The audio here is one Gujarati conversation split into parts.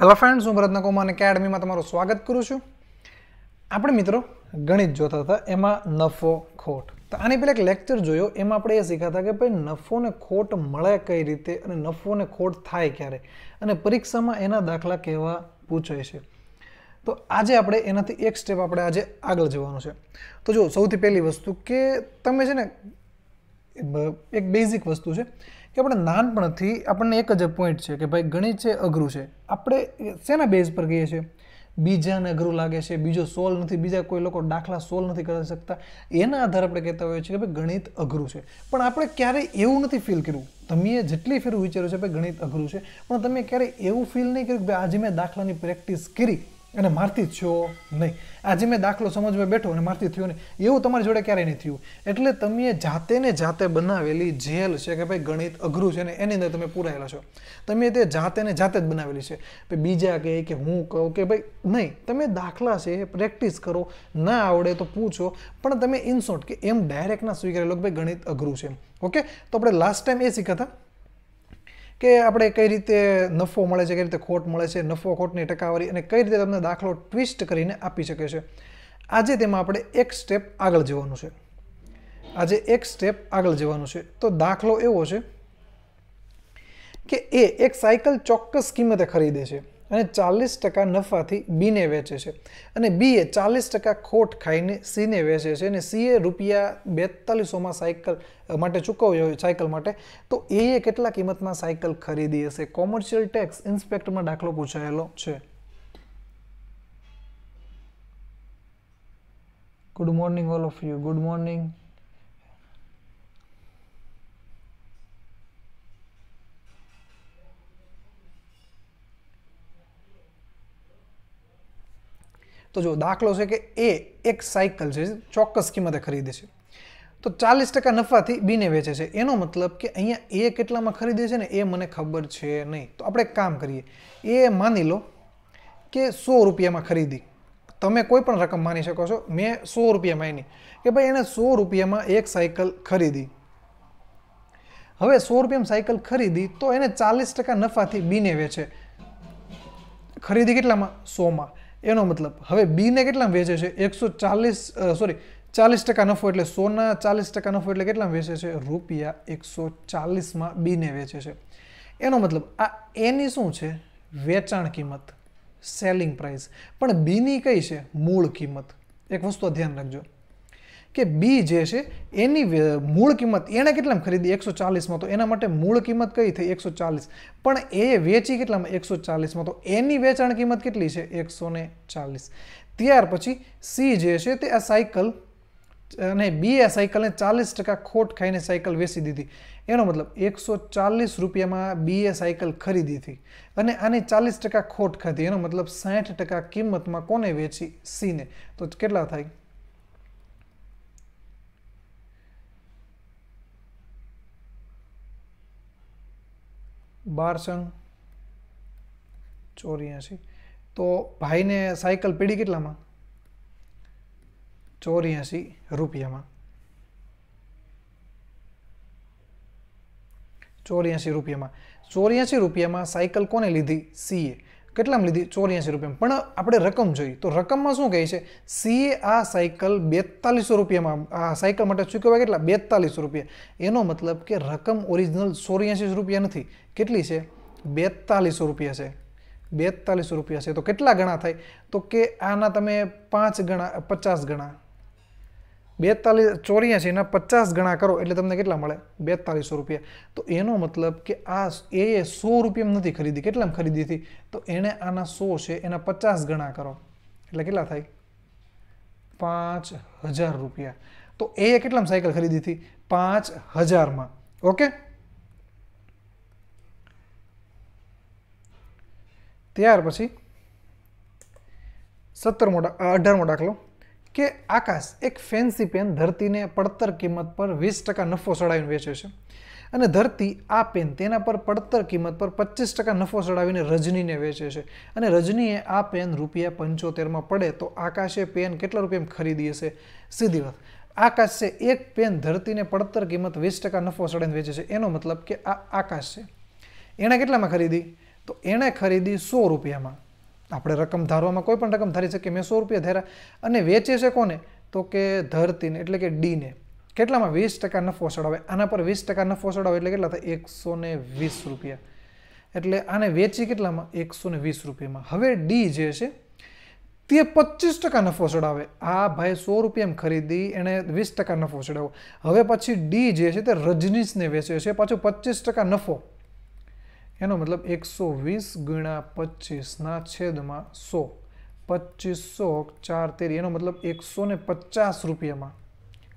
હેલો ફ્રેન્ડ્સ હું ભરતનકોમાન એકેડમીમાં તમારું સ્વાગત કરું છું આપણે મિત્રો ગણિત જોતા હતા એમાં નફો ખોટ તો આની પહેલાં એક લેક્ચર જોયો એમાં આપણે એ શીખ્યા કે ભાઈ નફો ને ખોટ મળે કઈ રીતે અને નફો ને ખોટ થાય ક્યારે અને પરીક્ષામાં એના દાખલા કહેવા પૂછાય છે તો આજે આપણે એનાથી એક સ્ટેપ આપણે આજે આગળ જવાનું છે તો જો સૌથી પહેલી વસ્તુ કે તમે છે ને એક બેઝિક વસ્તુ છે કે આપણે નાનપણથી આપણને એક જ પોઈન્ટ છે કે ભાઈ ગણિત છે અઘરું છે આપણે શેના બેઝ પર કહીએ છીએ બીજાને અઘરું લાગે છે બીજો સોલ્વ નથી બીજા કોઈ લોકો દાખલા સોલ્વ નથી કરી શકતા એના આધારે આપણે કહેતા હોઈએ છીએ કે ભાઈ ગણિત અઘરું છે પણ આપણે ક્યારેય એવું નથી ફીલ કર્યું તમે જેટલી ફેર વિચાર્યું છે ભાઈ ગણિત અઘરું છે પણ તમે ક્યારેય એવું ફીલ નહીં કર્યું કે ભાઈ આજે મેં દાખલાની પ્રેક્ટિસ કરી અને મારથી છો નહીં આજે મેં દાખલો સમજવા બેઠો અને મારથી થયો નહીં એવું તમારી જોડે ક્યારેય નહીં થયું એટલે તમે જાતે ને જાતે બનાવેલી જેલ છે કે ભાઈ ગણિત અઘરું છે ને એની અંદર તમે પૂરાયેલા છો તમે તે જાતે ને જાતે જ બનાવેલી છે બીજા કહે કે હું કહું કે ભાઈ નહીં તમે દાખલા છે પ્રેક્ટિસ કરો ના આવડે તો પૂછો પણ તમે ઇનશોર્ટ કે એમ ડાયરેક્ટ ના સ્વીકારેલો કે ભાઈ ગણિત અઘરું છે ઓકે તો આપણે લાસ્ટ ટાઈમ એ શીખ્યા હતા કે આપણે કઈ રીતે નફો મળે છે કઈ રીતે ખોટ મળે છે નફો ખોટની ટકાવારી અને કઈ રીતે તમને દાખલો ટ્વિસ્ટ કરીને આપી શકે છે આજે તેમાં આપણે એક સ્ટેપ આગળ જવાનું છે આજે એક સ્ટેપ આગળ જવાનું છે તો દાખલો એવો છે કે એ એક સાયકલ ચોક્કસ કિંમતે ખરીદે છે અને ચાલીસ ટકા નફાથી બીને વેચે છે અને બીએ ચાલીસ ટકા ખોટ ખાઈને સીને વેચે છે અને સીએ રૂપિયા બેતાલીસોમાં સાયકલ માટે ચૂકવ્યો હોય સાયકલ માટે તો એ કેટલા કિંમતમાં સાયકલ ખરીદી હશે કોમર્શિયલ ટેક્સ ઇન્સ્પેક્ટરમાં દાખલો પૂછાયેલો છે good morning all of you good morning તો જો દાખલો છે કે એ એક સાયકલ છે ચોક્કસ કિંમતે ખરીદે છે તો ચાલીસ ટકા નફાથી બીને વેચે છે એનો મતલબ કે અહીંયા એ કેટલામાં ખરીદે છે ને એ મને ખબર છે નહીં તો આપણે કામ કરીએ એ માની લો કે સો રૂપિયામાં ખરીદી તમે કોઈ પણ રકમ માની શકો છો મેં સો રૂપિયા માની કે ભાઈ એણે સો રૂપિયામાં એક સાયકલ ખરીદી હવે સો રૂપિયામાં સાયકલ ખરીદી તો એને ચાલીસ ટકા નફાથી બીને વેચે ખરીદી કેટલામાં સોમાં એનો મતલબ હવે બીને કેટલા વેચે છે એકસો ચાલીસ સોરી ચાલીસ ટકા નફો એટલે સોના ચાલીસ ટકા નફો એટલે કેટલા વેચે છે રૂપિયા એકસો ચાલીસમાં બીને વેચે છે એનો મતલબ આ એની શું છે વેચાણ કિંમત સેલિંગ પ્રાઇસ પણ બીની કઈ છે મૂળ કિંમત એક વસ્તુ ધ્યાન રાખજો કે બી જે છે એની મૂળ કિંમત એણે કેટલામાં ખરીદી એકસો ચાલીસમાં તો એના માટે મૂળ કિંમત કઈ થઈ એકસો ચાલીસ પણ એ વેચી કેટલામાં એકસો ચાલીસમાં તો એની વેચાણ કિંમત કેટલી છે એકસો ચાલીસ ત્યાર પછી સી જે છે તે આ સાયકલ અને બી આ સાયકલને ચાલીસ ટકા ખોટ ખાઈને સાયકલ વેચી દીધી એનો મતલબ એકસો ચાલીસ રૂપિયામાં બીએ સાયકલ ખરીદી હતી અને આની ચાલીસ ટકા ખોટ ખાધી એનો મતલબ સાઠ ટકા કિંમતમાં કોને વેચી સીને તો કેટલા થાય बारसन चौरियासी तो भाई ने साइकिल पीढ़ी के चौरियासी रूपया में चौरियासी रुपया में चौरियासी रुपया में साइकिल को लीधी सीए કેટલામાં લીધી ચોર્યાસી રૂપિયા પણ આપણે રકમ જોઈ તો રકમમાં શું કહે છે સીએ આ સાયકલ બેતાલીસો રૂપિયામાં આ સાયકલ માટે ચૂકવ્યા કેટલા બેતાલીસો રૂપિયા એનો મતલબ કે રકમ ઓરિજિનલ ચોર્યાસી રૂપિયા નથી કેટલી છે બેતાલીસો રૂપિયા છે બેતાલીસો રૂપિયા છે તો કેટલા ગણા થાય તો કે આના તમે પાંચ ગણા પચાસ ગણા બેતાલીસ એના પચાસ ગણા કરો એટલે તમને કેટલા મળે બેતાલીસો રૂપિયા તો એનો મતલબ કે આ એ સો રૂપિયામાં નથી ખરીદી કેટલામ ખરીદી હતી તો એણે આના સો છે એના પચાસ ગણા કરો એટલે કેટલા થાય પાંચ હજાર રૂપિયા તો એ કેટલામાં સાયકલ ખરીદી હતી પાંચ હજારમાં ઓકે ત્યાર પછી સત્તર સત્તરમો અઢારમો દાખલો કે આકાશ એક ફેન્સી પેન ધરતીને પડતર કિંમત પર વીસ ટકા નફો ચડાવીને વેચે છે અને ધરતી આ પેન તેના પર પડતર કિંમત પર પચીસ ટકા નફો ચડાવીને રજનીને વેચે છે અને રજનીએ આ પેન રૂપિયા પંચોતેરમાં પડે તો આકાશે પેન કેટલા રૂપિયામાં ખરીદી હશે સીધી વાત આકાશ છે એક પેન ધરતીને પડતર કિંમત વીસ ટકા નફો ચડાવીને વેચે છે એનો મતલબ કે આ આકાશ છે એણે કેટલામાં ખરીદી તો એણે ખરીદી સો રૂપિયામાં આપણે રકમ ધારવામાં કોઈ પણ રકમ ધારી શકીએ મેં સો રૂપિયા ધાર્યા અને વેચે છે કોને તો કે ધરતીને એટલે કે ડીને કેટલામાં વીસ ટકા નફો ચડાવે આના પર વીસ ટકા નફો ચડાવે એટલે કેટલા થાય એકસો ને વીસ રૂપિયા એટલે આને વેચી કેટલામાં એકસો ને વીસ રૂપિયામાં હવે ડી જે છે તે પચીસ ટકા નફો ચડાવે આ ભાઈ સો રૂપિયા એમ ખરીદી એણે વીસ ટકા નફો ચડાવ્યો હવે પછી ડી જે છે તે રજનીશને વેચે છે પાછું પચીસ ટકા નફો એનો મતલબ એકસો વીસ ગુણ્યા પચીસના છેદમાં સો સો ચાર તેરી એનો મતલબ એકસો ને પચાસ રૂપિયામાં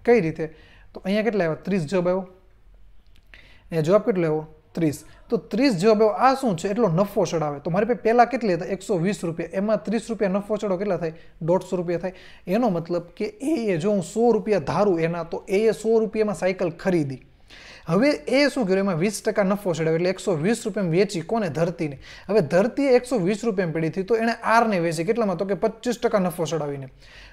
કઈ રીતે તો અહીંયા કેટલા આવ્યા ત્રીસ જવાબ આવ્યો અહીંયા જવાબ કેટલો આવ્યો ત્રીસ તો ત્રીસ જવાબ આવ્યો આ શું છે એટલો નફો ચડાવે તો મારી પાસે પહેલાં કેટલી હતા એકસો વીસ રૂપિયા એમાં ત્રીસ રૂપિયા નફો ચડો કેટલા થાય દોઢસો રૂપિયા થાય એનો મતલબ કે એ જો હું સો રૂપિયા ધારું એના તો એ સો રૂપિયામાં સાયકલ ખરીદી હવે એ શું કર્યું એમાં વીસ ટકા નફો ચડાવ્યો એટલે એકસો વીસ રૂપિયામાં વેચી કોને ધરતીને હવે ધરતી એકસો વીસ રૂપિયામાં પડી હતી તો એણે આરને વેચી કેટલામાં તો કે પચીસ ટકા નફો ચડાવીને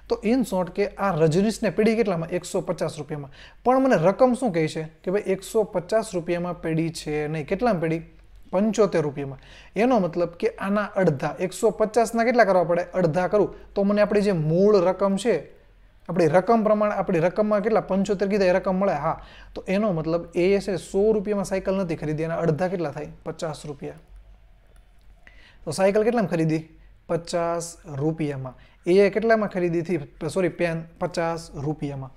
તો ઇન શોર્ટ કે આ રજનીશને પેઢી કેટલામાં એકસો પચાસ રૂપિયામાં પણ મને રકમ શું કહે છે કે ભાઈ એકસો પચાસ રૂપિયામાં પેઢી છે નહીં કેટલામાં પેઢી પંચોતેર રૂપિયામાં એનો મતલબ કે આના અડધા એકસો પચાસના કેટલા કરવા પડે અડધા કરું તો મને આપણી જે મૂળ રકમ છે આપણી રકમ પ્રમાણે આપણી રકમમાં કેટલા પંચોતેર કીધા એ રકમ મળે હા તો એનો મતલબ છે સો રૂપિયામાં સાયકલ નથી ખરીદી એના અડધા કેટલા થાય પચાસ રૂપિયા તો સાયકલ કેટલામાં ખરીદી પચાસ રૂપિયામાં એ કેટલામાં ખરીદી હતી સોરી પેન પચાસ રૂપિયામાં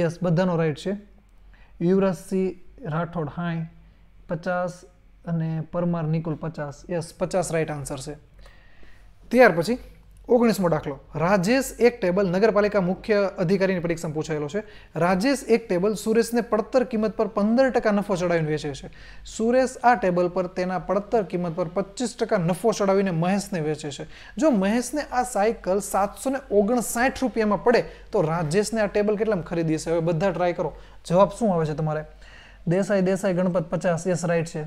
યસ બધાનો રાઈટ છે યુવરાજસિંહ રાઠોડ હાય પચાસ અને પરમાર નિકુલ પચાસ યસ પચાસ રાઈટ આન્સર છે ત્યાર પછી ઓગણીસમો દાખલો રાજેશ એક ટેબલ નગરપાલિકા મુખ્ય અધિકારીની પરીક્ષામાં પૂછાયેલો છે રાજેશ એક ટેબલ સુરેશને પડતર કિંમત પર પંદર ટકા નફો ચડાવીને વેચે છે સુરેશ આ ટેબલ પર તેના પડતર કિંમત પર પચીસ ટકા નફો ચડાવીને મહેશને વેચે છે જો મહેશને આ સાયકલ સાતસો ને ઓગણસાઠ રૂપિયામાં પડે તો રાજેશને આ ટેબલ કેટલામાં ખરીદી છે હવે બધા ટ્રાય કરો જવાબ શું આવે છે તમારે દેસાઈ દેસાઈ ગણપત પચાસ યસ રાઈટ છે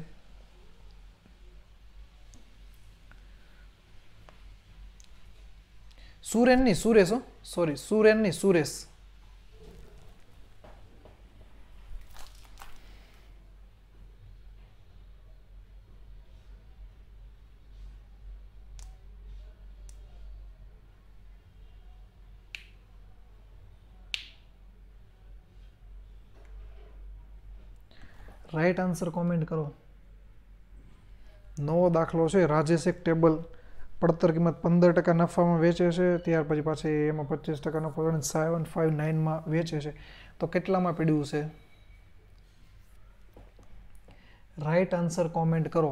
सूर्यन नहीं सुरेश सॉरी सूर्यन नहीं सुरेश राइट आंसर कमेंट करो नवो दाखिल राजेश एक टेबल પડતર કિંમત પંદર ટકા નફામાં વેચે છે ત્યાર પછી પાછી એમાં પચીસ ટકા નફો અને સેવન ફાઇવ નાઇનમાં વેચે છે તો કેટલામાં પીડ્યું છે રાઈટ આન્સર કોમેન્ટ કરો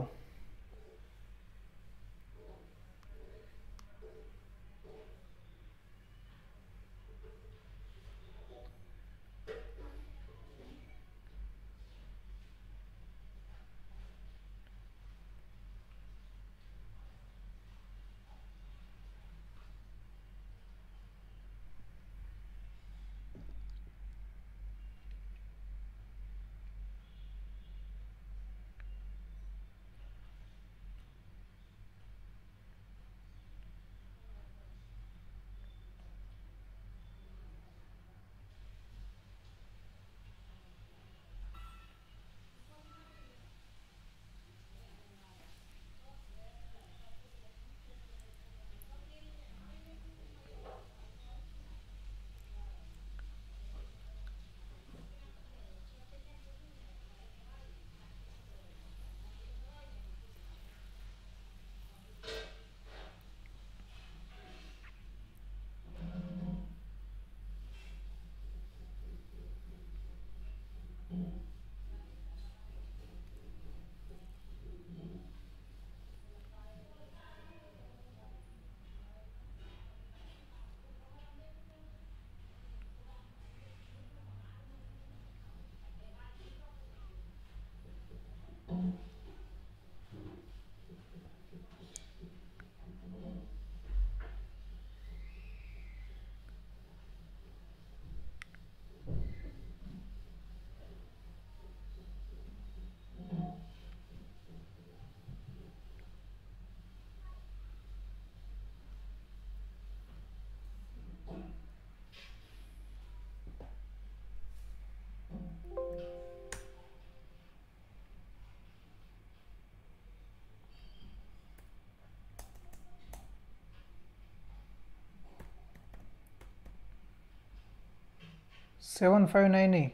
759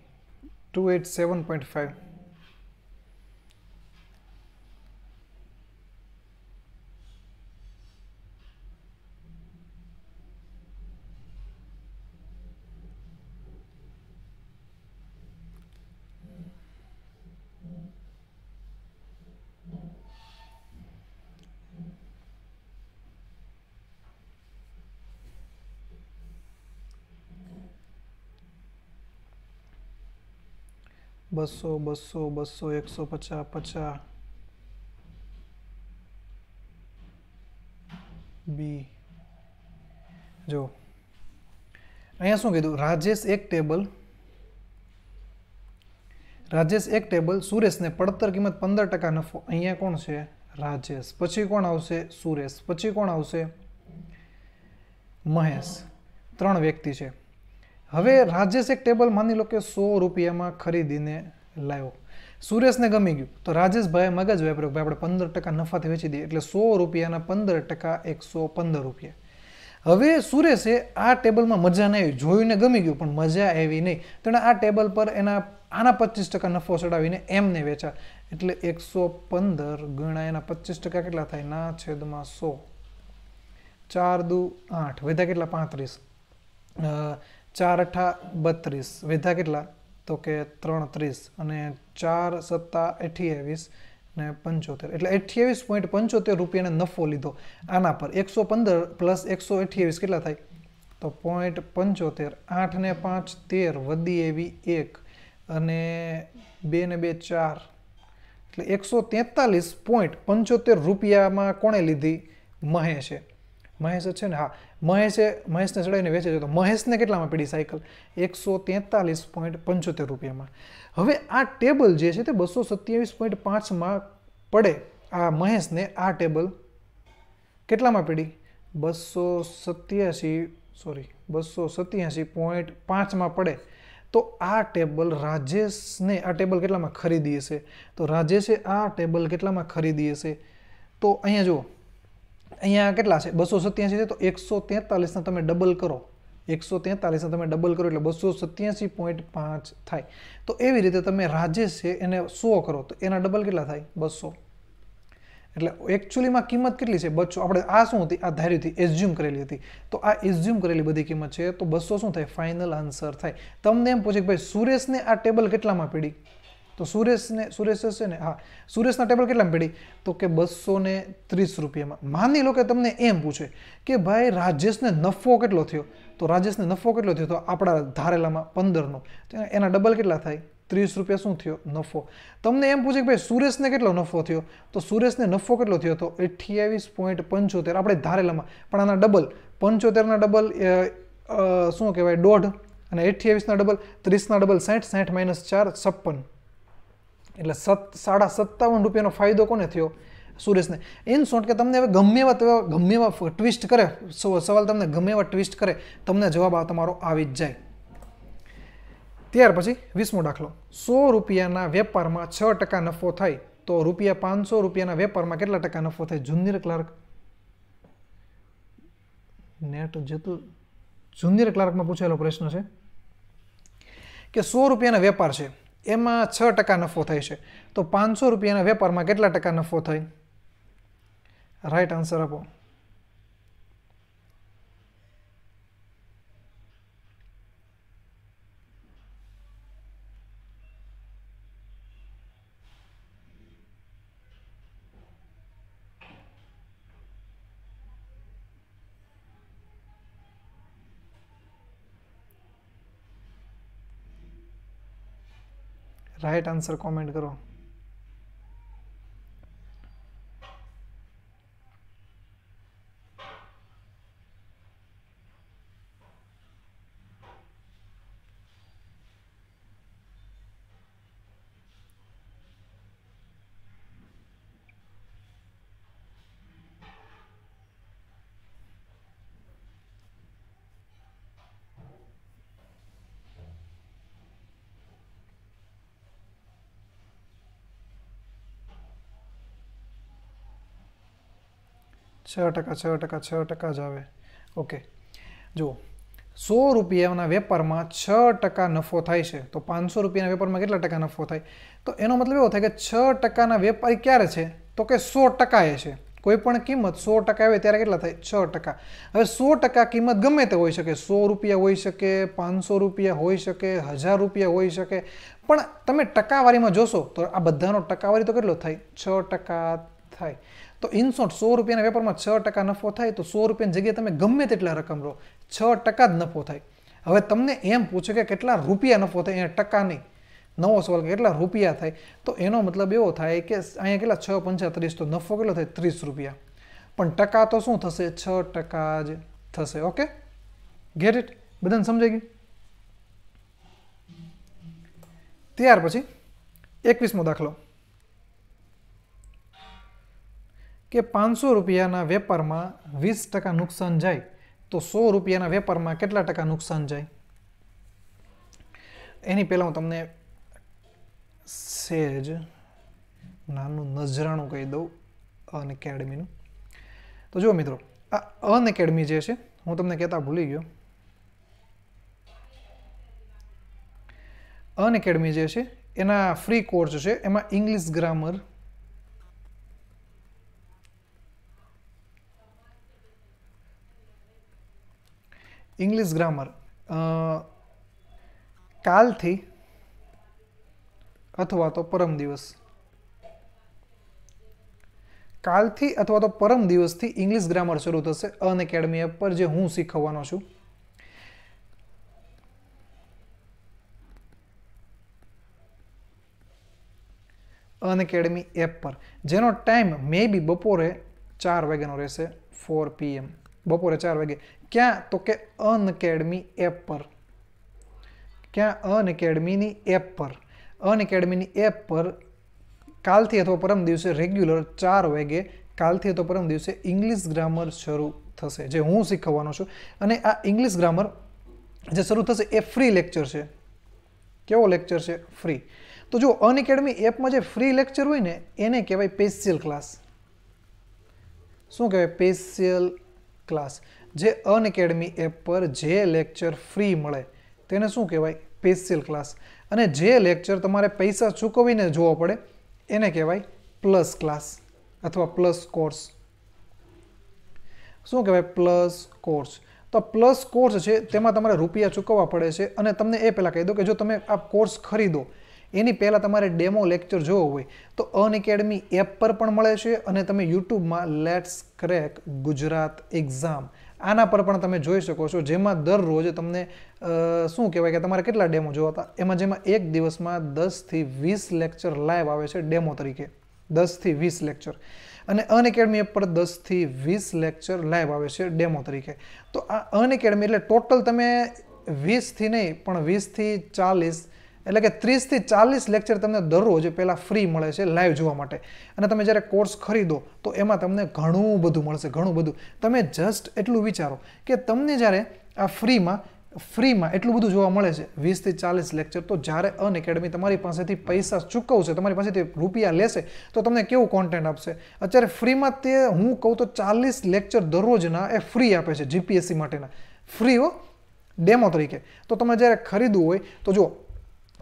287.5 બસો બસો બસો એકસો પચાસ પચાસ બી જો અહીંયા શું કીધું રાજેશ એક ટેબલ રાજેશ એક ટેબલ સુરેશને પડતર કિંમત પંદર ટકા નફો અહીંયા કોણ છે રાજેશ પછી કોણ આવશે સુરેશ પછી કોણ આવશે મહેશ ત્રણ વ્યક્તિ છે હવે રાજેશ એક ટેબલ માની લો કે સો રૂપિયામાં ખરીદીને લાવ્યો સુરેશને ગમી ગયું તો રાજેશભાઈ મગજ વેપાર ભાઈ આપણે પંદર ટકા નફાથી વેચી દઈએ એટલે સો રૂપિયાના પંદર ટકા એકસો પંદર રૂપિયા હવે સુરેશે આ ટેબલમાં મજા નહીં આવી જોઈને ગમી ગયું પણ મજા આવી નહીં તેણે આ ટેબલ પર એના આના પચીસ ટકા નફો ચડાવીને એમને વેચા એટલે એકસો પંદર ગણા એના પચીસ ટકા કેટલા થાય ના છેદમાં સો ચાર દુ આઠ વધ્યા કેટલા પાંત્રીસ ચાર અઠા બત્રીસ વેધા કેટલા તો કે ત્રણ ત્રીસ અને ચાર સત્તા અઠ્યાવીસ ને પંચોતેર એટલે અઠ્યાવીસ પોઈન્ટ પંચોતેર રૂપિયાને નફો લીધો આના પર એકસો પંદર પ્લસ એકસો અઠ્યાવીસ કેટલા થાય તો પોઈન્ટ પંચોતેર આઠ ને પાંચ તેર વધી એવી એક અને બે ને બે ચાર એટલે એકસો તેતાલીસ પોઈન્ટ પંચોતેર રૂપિયામાં કોણે લીધી મહેશે મહેશ છે ને હા મહેશે મહેશને ચડાવીને વેચે છે તો મહેશને કેટલામાં પડી સાયકલ એકસો તેતાલીસ પોઈન્ટ પંચોતેર રૂપિયામાં હવે આ ટેબલ જે છે તે બસો સત્યાવીસ પોઈન્ટ પાંચમાં પડે આ મહેશને આ ટેબલ કેટલામાં પડી બસો સત્યાસી સોરી બસો સત્યાસી પોઈન્ટ પાંચમાં પડે તો આ ટેબલ રાજેશને આ ટેબલ કેટલામાં ખરીદી હશે તો રાજેશે આ ટેબલ કેટલામાં ખરીદી હશે તો અહીંયા જુઓ અહીંયા કેટલા છે બસો સત્યાસી છે તો એકસો તેતાલીસને તમે ડબલ કરો એકસો તેતાલીસને તમે ડબલ કરો એટલે બસો સત્યાસી પોઈન્ટ પાંચ થાય તો એવી રીતે તમે રાજેશ છે એને સો કરો તો એના ડબલ કેટલા થાય બસો એટલે એકચ્યુઅલીમાં કિંમત કેટલી છે બસો આપણે આ શું હતી આ ધારી એઝ્યુમ કરેલી હતી તો આ એઝ્યુમ કરેલી બધી કિંમત છે તો બસો શું થાય ફાઇનલ આન્સર થાય તમને એમ પૂછે કે ભાઈ સુરેશને આ ટેબલ કેટલામાં પીડી તો સુરેશને સુરેશ હશે ને હા સુરેશના ટેબલ કેટલા પડી તો કે બસો ને ત્રીસ રૂપિયામાં માની લો કે તમને એમ પૂછે કે ભાઈ રાજેશને નફો કેટલો થયો તો રાજેશને નફો કેટલો થયો તો આપણા ધારેલામાં પંદરનો એના ડબલ કેટલા થાય ત્રીસ રૂપિયા શું થયો નફો તમને એમ પૂછે કે ભાઈ સુરેશને કેટલો નફો થયો તો સુરેશને નફો કેટલો થયો તો અઠ્યાવીસ પોઈન્ટ પંચોતેર આપણે ધારેલામાં પણ આના ડબલ પંચોતેરના ડબલ શું કહેવાય દોઢ અને અઠ્યાવીસના ડબલ ત્રીસના ડબલ સાઠ સાઠ માઇનસ ચાર છપ્પન એટલે સત સાડા સત્તાવન રૂપિયાનો ફાયદો કોને થયો સુરેશને ઇન શોર્ટ કે તમને હવે ગમે એવા ગમે એવા ટ્વિસ્ટ કરે સવાલ તમને ગમે એવા ટ્વિસ્ટ કરે તમને જવાબ આ તમારો આવી જ જાય ત્યાર પછી વીસમો દાખલો સો રૂપિયાના વેપારમાં છ ટકા નફો થાય તો રૂપિયા પાંચસો રૂપિયાના વેપારમાં કેટલા ટકા નફો થાય જુનિયર ક્લાર્ક નેટ જતું જુનિયર ક્લાર્કમાં પૂછેલો પ્રશ્ન છે કે સો રૂપિયાના વેપાર છે એમાં છ ટકા નફો થાય છે તો પાંચસો રૂપિયાના વેપારમાં કેટલા ટકા નફો થાય રાઈટ આન્સર આપો રાઈટ આન્સર કોમેન્ટ કરો છ ટકા છ ટકા છ ટકા જ આવે ઓકે જુઓ સો રૂપિયાના વેપારમાં છ ટકા નફો થાય છે તો પાંચસો રૂપિયાના વેપારમાં કેટલા ટકા નફો થાય તો એનો મતલબ એવો થાય કે છ ટકાના વેપારી ક્યારે છે તો કે સો ટકાએ છે કોઈપણ કિંમત સો ટકા આવે ત્યારે કેટલા થાય છ ટકા હવે સો ટકા કિંમત ગમે તે હોઈ શકે સો રૂપિયા હોઈ શકે પાંચસો રૂપિયા હોઈ શકે હજાર રૂપિયા હોઈ શકે પણ તમે ટકાવારીમાં જોશો તો આ બધાનો ટકાવારી તો કેટલો થાય છ ટકા થાય તો ઇન્સોટ સો રૂપિયાના વેપારમાં છ ટકા નફો થાય તો સો રૂપિયાની જગ્યાએ તમે ગમે તેટલા રકમ રહો છ ટકા જ નફો થાય હવે તમને એમ પૂછે કે કેટલા રૂપિયા નફો થાય અહીંયા ટકા નહીં નવો સવાલ કેટલા રૂપિયા થાય તો એનો મતલબ એવો થાય કે અહીંયા કેટલા છ પંચાત્રીસ તો નફો કેટલો થાય ત્રીસ રૂપિયા પણ ટકા તો શું થશે છ ટકા જ થશે ઓકે ગેટ ઇટ બધાને સમજાઈ ગયું ત્યાર પછી એકવીસમો દાખલો કે પાંચસો રૂપિયાના વેપારમાં વીસ ટકા નુકસાન જાય તો સો રૂપિયાના વેપારમાં કેટલા ટકા નુકસાન જાય એની પહેલાં હું તમને સેજ નાનું નજરાણું કહી દઉં અન એકેડમીનું તો જુઓ મિત્રો આ અન એકેડમી જે છે હું તમને કહેતા ભૂલી ગયો અન એકેડમી જે છે એના ફ્રી કોર્સ છે એમાં ઇંગ્લિશ ગ્રામર ઇંગ્લિશ ગ્રામર કાલથી અથવા તો પરમ દિવસ કાલથી અથવા તો પરમ દિવસથી ઇંગ્લિશ ગ્રામર શરૂ થશે અન એકેડમી એપ પર જે હું શીખવવાનો છું અન એકેડમી એપ પર જેનો ટાઈમ મે બી બપોરે ચાર વાગ્યાનો રહેશે ફોર પીએમ બપોરે ચાર વાગે ક્યાં તો કે અન એપ પર ક્યાં અનએકેડમીની એપ પર અન એપ પર કાલથી અથવા પરમ દિવસે રેગ્યુલર ચાર વાગે કાલથી અથવા પરમ દિવસે ઇંગ્લિશ ગ્રામર શરૂ થશે જે હું શીખવવાનો છું અને આ ઇંગ્લિશ ગ્રામર જે શરૂ થશે એ ફ્રી લેક્ચર છે કેવો લેક્ચર છે ફ્રી તો જો અનએકેડમી એપમાં જે ફ્રી લેક્ચર હોય ને એને કહેવાય પેશિયલ ક્લાસ શું કહેવાય પેશિયલ ક્લાસ જે અનએકેડમી એપ પર જે લેક્ચર ફ્રી મળે તેને શું કહેવાય સ્પેશિયલ ક્લાસ અને જે લેક્ચર તમારે પૈસા ચૂકવીને જોવો પડે એને કહેવાય પ્લસ ક્લાસ અથવા પ્લસ કોર્સ શું કહેવાય પ્લસ કોર્સ તો પ્લસ કોર્સ છે તેમાં તમારે રૂપિયા ચૂકવવા પડે છે અને તમને એ પહેલાં કહી દો કે જો તમે આ કોર્સ ખરીદો એની પહેલાં તમારે ડેમો લેક્ચર જોવો હોય તો અન એપ પર પણ મળે છે અને તમે યુટ્યુબમાં લેટ્સ ક્રેક ગુજરાત એક્ઝામ આના પર પણ તમે જોઈ શકો છો જેમાં દરરોજ તમને શું કહેવાય કે તમારે કેટલા ડેમો જોવા હતા એમાં જેમાં એક દિવસમાં દસથી વીસ લેક્ચર લાઈવ આવે છે ડેમો તરીકે દસથી વીસ લેક્ચર અને અનએકેડમી એકેડમી એપ પર દસથી વીસ લેક્ચર લાઈવ આવે છે ડેમો તરીકે તો આ અન એટલે ટોટલ તમે વીસથી નહીં પણ વીસથી ચાલીસ એટલે કે ત્રીસથી ચાલીસ લેક્ચર તમને દરરોજ પહેલાં ફ્રી મળે છે લાઈવ જોવા માટે અને તમે જ્યારે કોર્સ ખરીદો તો એમાં તમને ઘણું બધું મળશે ઘણું બધું તમે જસ્ટ એટલું વિચારો કે તમને જ્યારે આ ફ્રીમાં ફ્રીમાં એટલું બધું જોવા મળે છે વીસથી ચાલીસ લેક્ચર તો જ્યારે અન એકેડમી તમારી પાસેથી પૈસા ચૂકવશે તમારી પાસેથી રૂપિયા લેશે તો તમને કેવું કોન્ટેન્ટ આપશે અત્યારે ફ્રીમાં તે હું કહું તો ચાલીસ લેક્ચર દરરોજના એ ફ્રી આપે છે જીપીએસસી માટેના ફ્રી હો ડેમો તરીકે તો તમે જ્યારે ખરીદવું હોય તો જો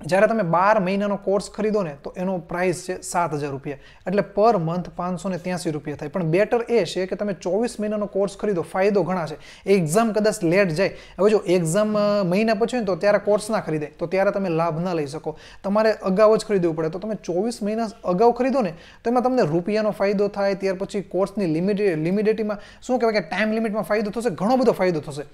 જ્યારે તમે બાર મહિનાનો કોર્સ ખરીદો ને તો એનો પ્રાઇસ છે સાત હજાર રૂપિયા એટલે પર મંથ પાંચસો ને ત્યાંસી રૂપિયા થાય પણ બેટર એ છે કે તમે ચોવીસ મહિનાનો કોર્સ ખરીદો ફાયદો ઘણા છે એક્ઝામ કદાચ લેટ જાય હવે જો એક્ઝામ મહિના પછી તો ત્યારે કોર્સ ના ખરીદે તો ત્યારે તમે લાભ ના લઈ શકો તમારે અગાઉ જ ખરીદવું પડે તો તમે ચોવીસ મહિના અગાઉ ખરીદો ને તો એમાં તમને રૂપિયાનો ફાયદો થાય ત્યાર પછી કોર્સની લિમિટ લિમિડિટીમાં શું કહેવાય કે ટાઈમ લિમિટમાં ફાયદો થશે ઘણો બધો ફાયદો થશે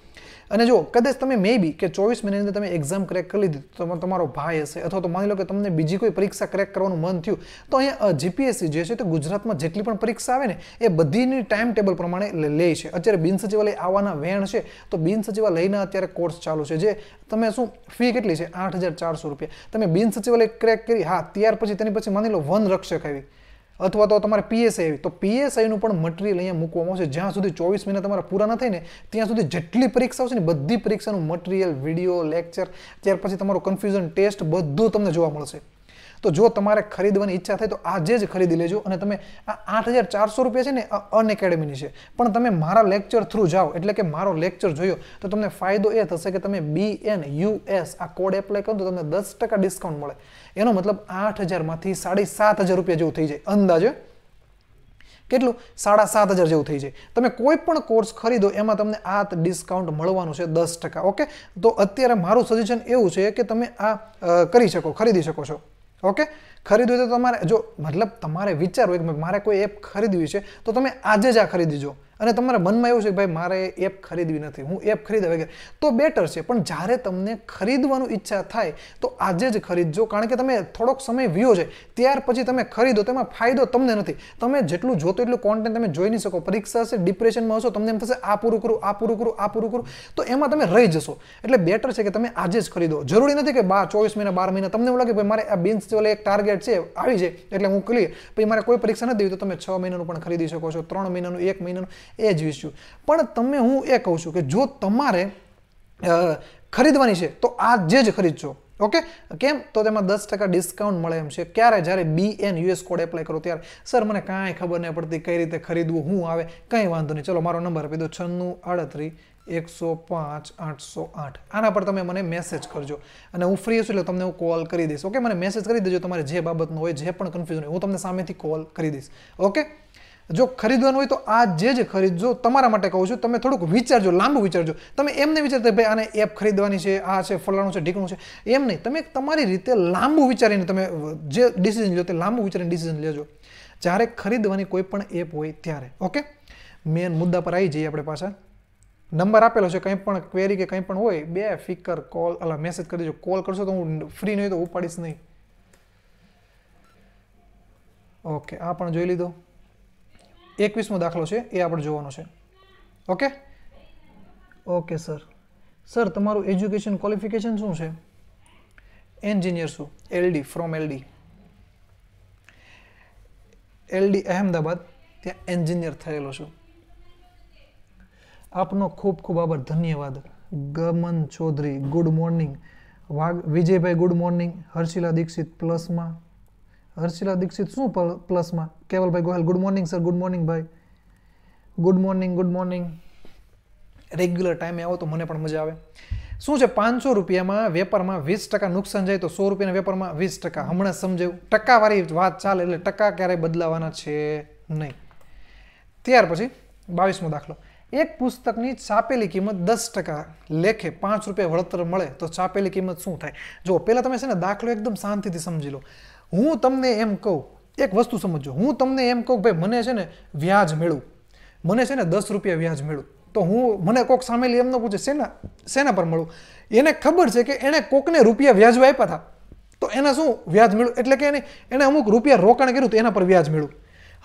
અને જો કદાચ તમે મે બી કે ચોવીસ મિનિટની અંદર તમે એક્ઝામ ક્રેક કરી લીધી તો તમારો ભાઈ હશે અથવા તો માની લો કે તમને બીજી કોઈ પરીક્ષા ક્રેક કરવાનું મન થયું તો અહીંયા જીપીએસસી જે છે તો ગુજરાતમાં જેટલી પણ પરીક્ષા આવે ને એ બધીની ટાઈમ ટેબલ પ્રમાણે લે છે અત્યારે બિન સચિવાલય આવવાના વેણ છે તો બિન સચિવાલયના અત્યારે કોર્સ ચાલુ છે જે તમે શું ફી કેટલી છે આઠ હજાર ચારસો રૂપિયા તમે બિન સચિવાલય ક્રેક કરી હા ત્યાર પછી તેની પછી માની લો વન રક્ષક આવી અથવા તો તમારે પીએસઆઈ આવી તો પીએસઆઈનું પણ મટીરિયલ અહીંયા મૂકવામાં આવશે જ્યાં સુધી ચોવીસ મહિના તમારા પૂરા ન થાય ને ત્યાં સુધી જેટલી પરીક્ષા આવશે ને બધી પરીક્ષાનું મટીરિયલ વિડીયો લેક્ચર ત્યાર પછી તમારો કન્ફ્યુઝન ટેસ્ટ બધું તમને જોવા મળશે તો જો તમારે ખરીદવાની ઈચ્છા થાય તો આજે જ ખરીદી લેજો અને તમે આ આઠ હજાર ચારસો રૂપિયા છે ને આ અન એકેડમીની છે પણ તમે મારા લેક્ચર થ્રુ જાઓ એટલે કે મારો લેક્ચર જોયો તો તમને ફાયદો એ થશે કે તમે બી એન યુએસ આ કોડ એપ્લાય કરો તો તમને દસ ટકા ડિસ્કાઉન્ટ મળે એનો મતલબ આઠ હજારમાંથી સાડી સાત હજાર રૂપિયા જેવું થઈ જાય અંદાજે કેટલું સાડા સાત હજાર જેવું થઈ જાય તમે કોઈ પણ કોર્સ ખરીદો એમાં તમને આ ડિસ્કાઉન્ટ મળવાનું છે દસ ટકા ઓકે તો અત્યારે મારું સજેશન એવું છે કે તમે આ કરી શકો ખરીદી શકો છો ઓકે ખરીદવું તો તમારે જો મતલબ તમારે વિચારવું કે મારે કોઈ એપ ખરીદવી છે તો તમે આજે જ આ ખરીદીજો અને તમારા મનમાં એવું છે કે ભાઈ મારે એપ ખરીદવી નથી હું એપ ખરીદ વગેરે તો બેટર છે પણ જ્યારે તમને ખરીદવાનું ઈચ્છા થાય તો આજે જ ખરીદજો કારણ કે તમે થોડોક સમય વ્યૂ છે ત્યાર પછી તમે ખરીદો તેમાં ફાયદો તમને નથી તમે જેટલું જોતો એટલું કોન્ટેન્ટ તમે જોઈ નહીં શકો પરીક્ષા હશે ડિપ્રેશનમાં હશો તમને એમ થશે આ પૂરું કરું આ પૂરું કરું આ પૂરું કરું તો એમાં તમે રહી જશો એટલે બેટર છે કે તમે આજે જ ખરીદો જરૂરી નથી કે બાર ચોવીસ મહિના બાર મહિના તમને એવું લાગે ભાઈ મારે આ બિન્સ જેવા એક ટાર્ગેટ છે આવી જાય એટલે હું ક્લિયર પછી મારે કોઈ પરીક્ષા નથી દેવી તો તમે છ મહિનાનું પણ ખરીદી શકો છો ત્રણ મહિનાનું એક મહિનાનું એ જ ઇસ્યુ પણ તમે હું એ કહું છું કે જો તમારે ખરીદવાની છે તો આજે જ ખરીદશો ઓકે કેમ તો તેમાં દસ ટકા ડિસ્કાઉન્ટ મળે એમ છે ક્યારે જ્યારે B N US code apply કરો ત્યારે સર મને કાંઈ ખબર નહીં પડતી કઈ રીતે ખરીદવું હું આવે કંઈ વાંધો નહીં ચલો મારો નંબર આપી દો છન્નું આડત્રીસ એકસો પાંચ આઠસો આઠ આના પર તમે મને મેસેજ કરજો અને હું ફ્રી છું એટલે તમને હું કોલ કરી દઈશ ઓકે મને મેસેજ કરી દેજો તમારે જે બાબતનો હોય જે પણ કન્ફ્યુઝન હોય હું તમને સામેથી કોલ કરી દઈશ ઓકે જો ખરીદવાનું હોય તો આ જે જ ખરીદજો તમારા માટે કહું છું તમે થોડુંક વિચારજો લાંબુ વિચારજો તમે એમને વિચારતા ભાઈ આને એપ ખરીદવાની છે આ છે ફલાણું છે ઢીકણું છે એમ નહીં તમે તમારી રીતે લાંબુ વિચારીને તમે જે ડિસિઝન લો તે લાંબુ વિચારીને ડિસિઝન લેજો જ્યારે ખરીદવાની કોઈ પણ એપ હોય ત્યારે ઓકે મેન મુદ્દા પર આવી જઈએ આપણે પાછા નંબર આપેલો છે કંઈ પણ ક્વેરી કે કંઈ પણ હોય બે ફિકર કોલ અલા મેસેજ કરી દેજો કોલ કરશો તો હું ફ્રી નહીં તો ઉપાડીશ નહીં ઓકે આ પણ જોઈ લીધો એકવીસમો દાખલો છે એ આપણે જોવાનો છે ઓકે ઓકે સર સર તમારું એજ્યુકેશન ક્વોલિફિકેશન શું છે એન્જિનિયર શું LD from LD LD Ahmedabad ત્યાં એન્જિનિયર થયેલો છું આપનો ખૂબ ખૂબ આભાર ધન્યવાદ ગમન Chaudhary good morning Vagh Vijaybhai good morning Harshila Dixit પ્લસમાં हर्षिला दीक्षित शू प्लस में केवल भाई Gohel good morning sir good morning भाई good morning good morning regular time आओ तो मैंने मजा आए शू पांच सौ रुपया में वेपार में वीस टका नुकसान जाए तो सौ रुपया वेपार में वीस टका हम समझ टकावारी बात चाले टका क्या बदलावा नहीं त्यार पी दाखिल एक पुस्तक छापेली किमत दस टका लेखे पांच रुपया वर्तर मे तो छापेली किमत शू थे जो पे तेना दाखिल एकदम शांति समझी लो હું તમને એમ કહું એક વસ્તુ સમજો હું તમને એમ કહું ભાઈ મને છે ને વ્યાજ મેળવું મને છે ને દસ રૂપિયા વ્યાજ મેળવું તો હું મને કોક સામેલી એમનો પૂછે શેના શેના પર મળું એને ખબર છે કે એણે કોકને રૂપિયા વ્યાજ આપ્યા હતા તો એને શું વ્યાજ મેળવું એટલે કે એને એણે અમુક રૂપિયા રોકાણ કર્યું તો એના પર વ્યાજ મેળવું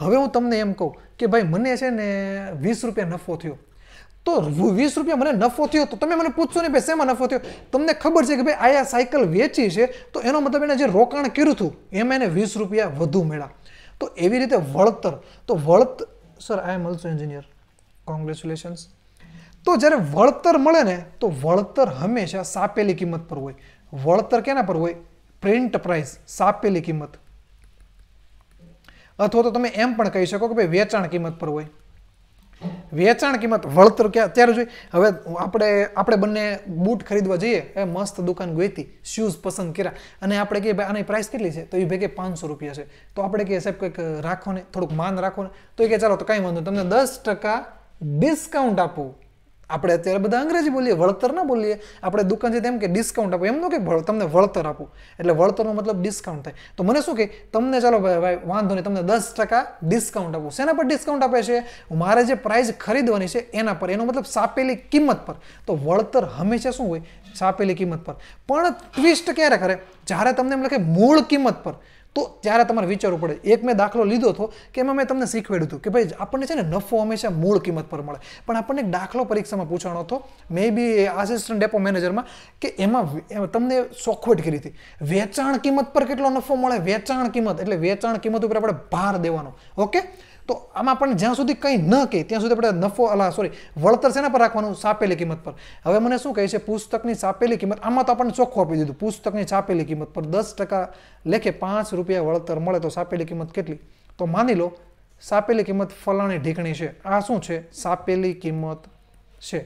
હવે હું તમને એમ કહું કે ભાઈ મને છે ને વીસ રૂપિયા નફો થયો તો વીસ રૂપિયા મને નફો થયો તો તમે મને પૂછશો ને ભાઈ શેમાં નફો થયો તમને ખબર છે કે ભાઈ આયા સાયકલ વેચી છે તો એનો મતલબ એને જે રોકાણ કર્યું હતું એમાં એને વીસ રૂપિયા વધુ મળ્યા તો એવી રીતે વળતર તો વળત sir I am also engineer congratulations તો જ્યારે વળતર મળે ને તો વળતર હંમેશા સાપેલી કિંમત પર હોય વળતર કેના પર હોય પ્રિન્ટ પ્રાઇસ સાપેલી કિંમત અથવા તો તમે એમ પણ કહી શકો કે ભાઈ વેચાણ કિંમત પર હોય વેચાણ કિંમત વળતર કે અત્યારે જોઈએ હવે આપણે આપણે બંને બૂટ ખરીદવા જઈએ એ મસ્ત દુકાન ગોઈતી શૂઝ પસંદ કર્યા અને આપણે કહીએ ભાઈ આની પ્રાઇસ કેટલી છે તો એ ભેગે પાંચસો રૂપિયા છે તો આપણે કહીએ સાહેબ કંઈક રાખો ને થોડુંક માન રાખો ને તો એ કહે ચાલો તો કાંઈ વાંધો તમને દસ ટકા ડિસ્કાઉન્ટ આપવું આપણે અત્યારે બધા અંગ્રેજી બોલીએ વળતર ના બોલીએ આપણે દુકાન છે તેમ કે ડિસ્કાઉન્ટ આપો એમનું કે તમને વળતર આપો એટલે વળતરનો મતલબ ડિસ્કાઉન્ટ થાય તો મને શું કે તમને ચાલો ભાઈ ભાઈ વાંધો નહીં તમને દસ ટકા ડિસ્કાઉન્ટ આપો શેના પર ડિસ્કાઉન્ટ આપે છે મારે જે પ્રાઇસ ખરીદવાની છે એના પર એનો મતલબ સાપેલી કિંમત પર તો વળતર હંમેશા શું હોય સાપેલી કિંમત પર પણ ટ્વિસ્ટ ક્યારે કરે જ્યારે તમને એમ લખે મૂળ કિંમત પર તો ત્યારે તમારે વિચારવું પડે એક મેં દાખલો લીધો હતો કે એમાં મેં તમને શીખવાડ્યું હતું કે ભાઈ આપણને છે ને નફો હંમેશા મૂળ કિંમત પર મળે પણ આપણને એક દાખલો પરીક્ષામાં પૂછવાનો હતો મે બી આસિસ્ટન્ટ ડેપો મેનેજરમાં કે એમાં તમને સોખવટ કરી હતી વેચાણ કિંમત પર કેટલો નફો મળે વેચાણ કિંમત એટલે વેચાણ કિંમત ઉપર આપણે ભાર દેવાનો ઓકે તો આમાં પણ જ્યાં સુધી કંઈ ન કહે ત્યાં સુધી આપણે નફો અલા સોરી વળતર શેના પર રાખવાનું સાપેલી કિંમત પર હવે મને શું કહે છે પુસ્તકની સાપેલી કિંમત આમાં તો આપણને ચોખ્ખું આપી દીધું પુસ્તકની છાપેલી કિંમત પર દસ ટકા લેખે પાંચ રૂપિયા વળતર મળે તો સાપેલી કિંમત કેટલી તો માની લો સાપેલી કિંમત ફલાણી ઢીકણી છે આ શું છે સાપેલી કિંમત છે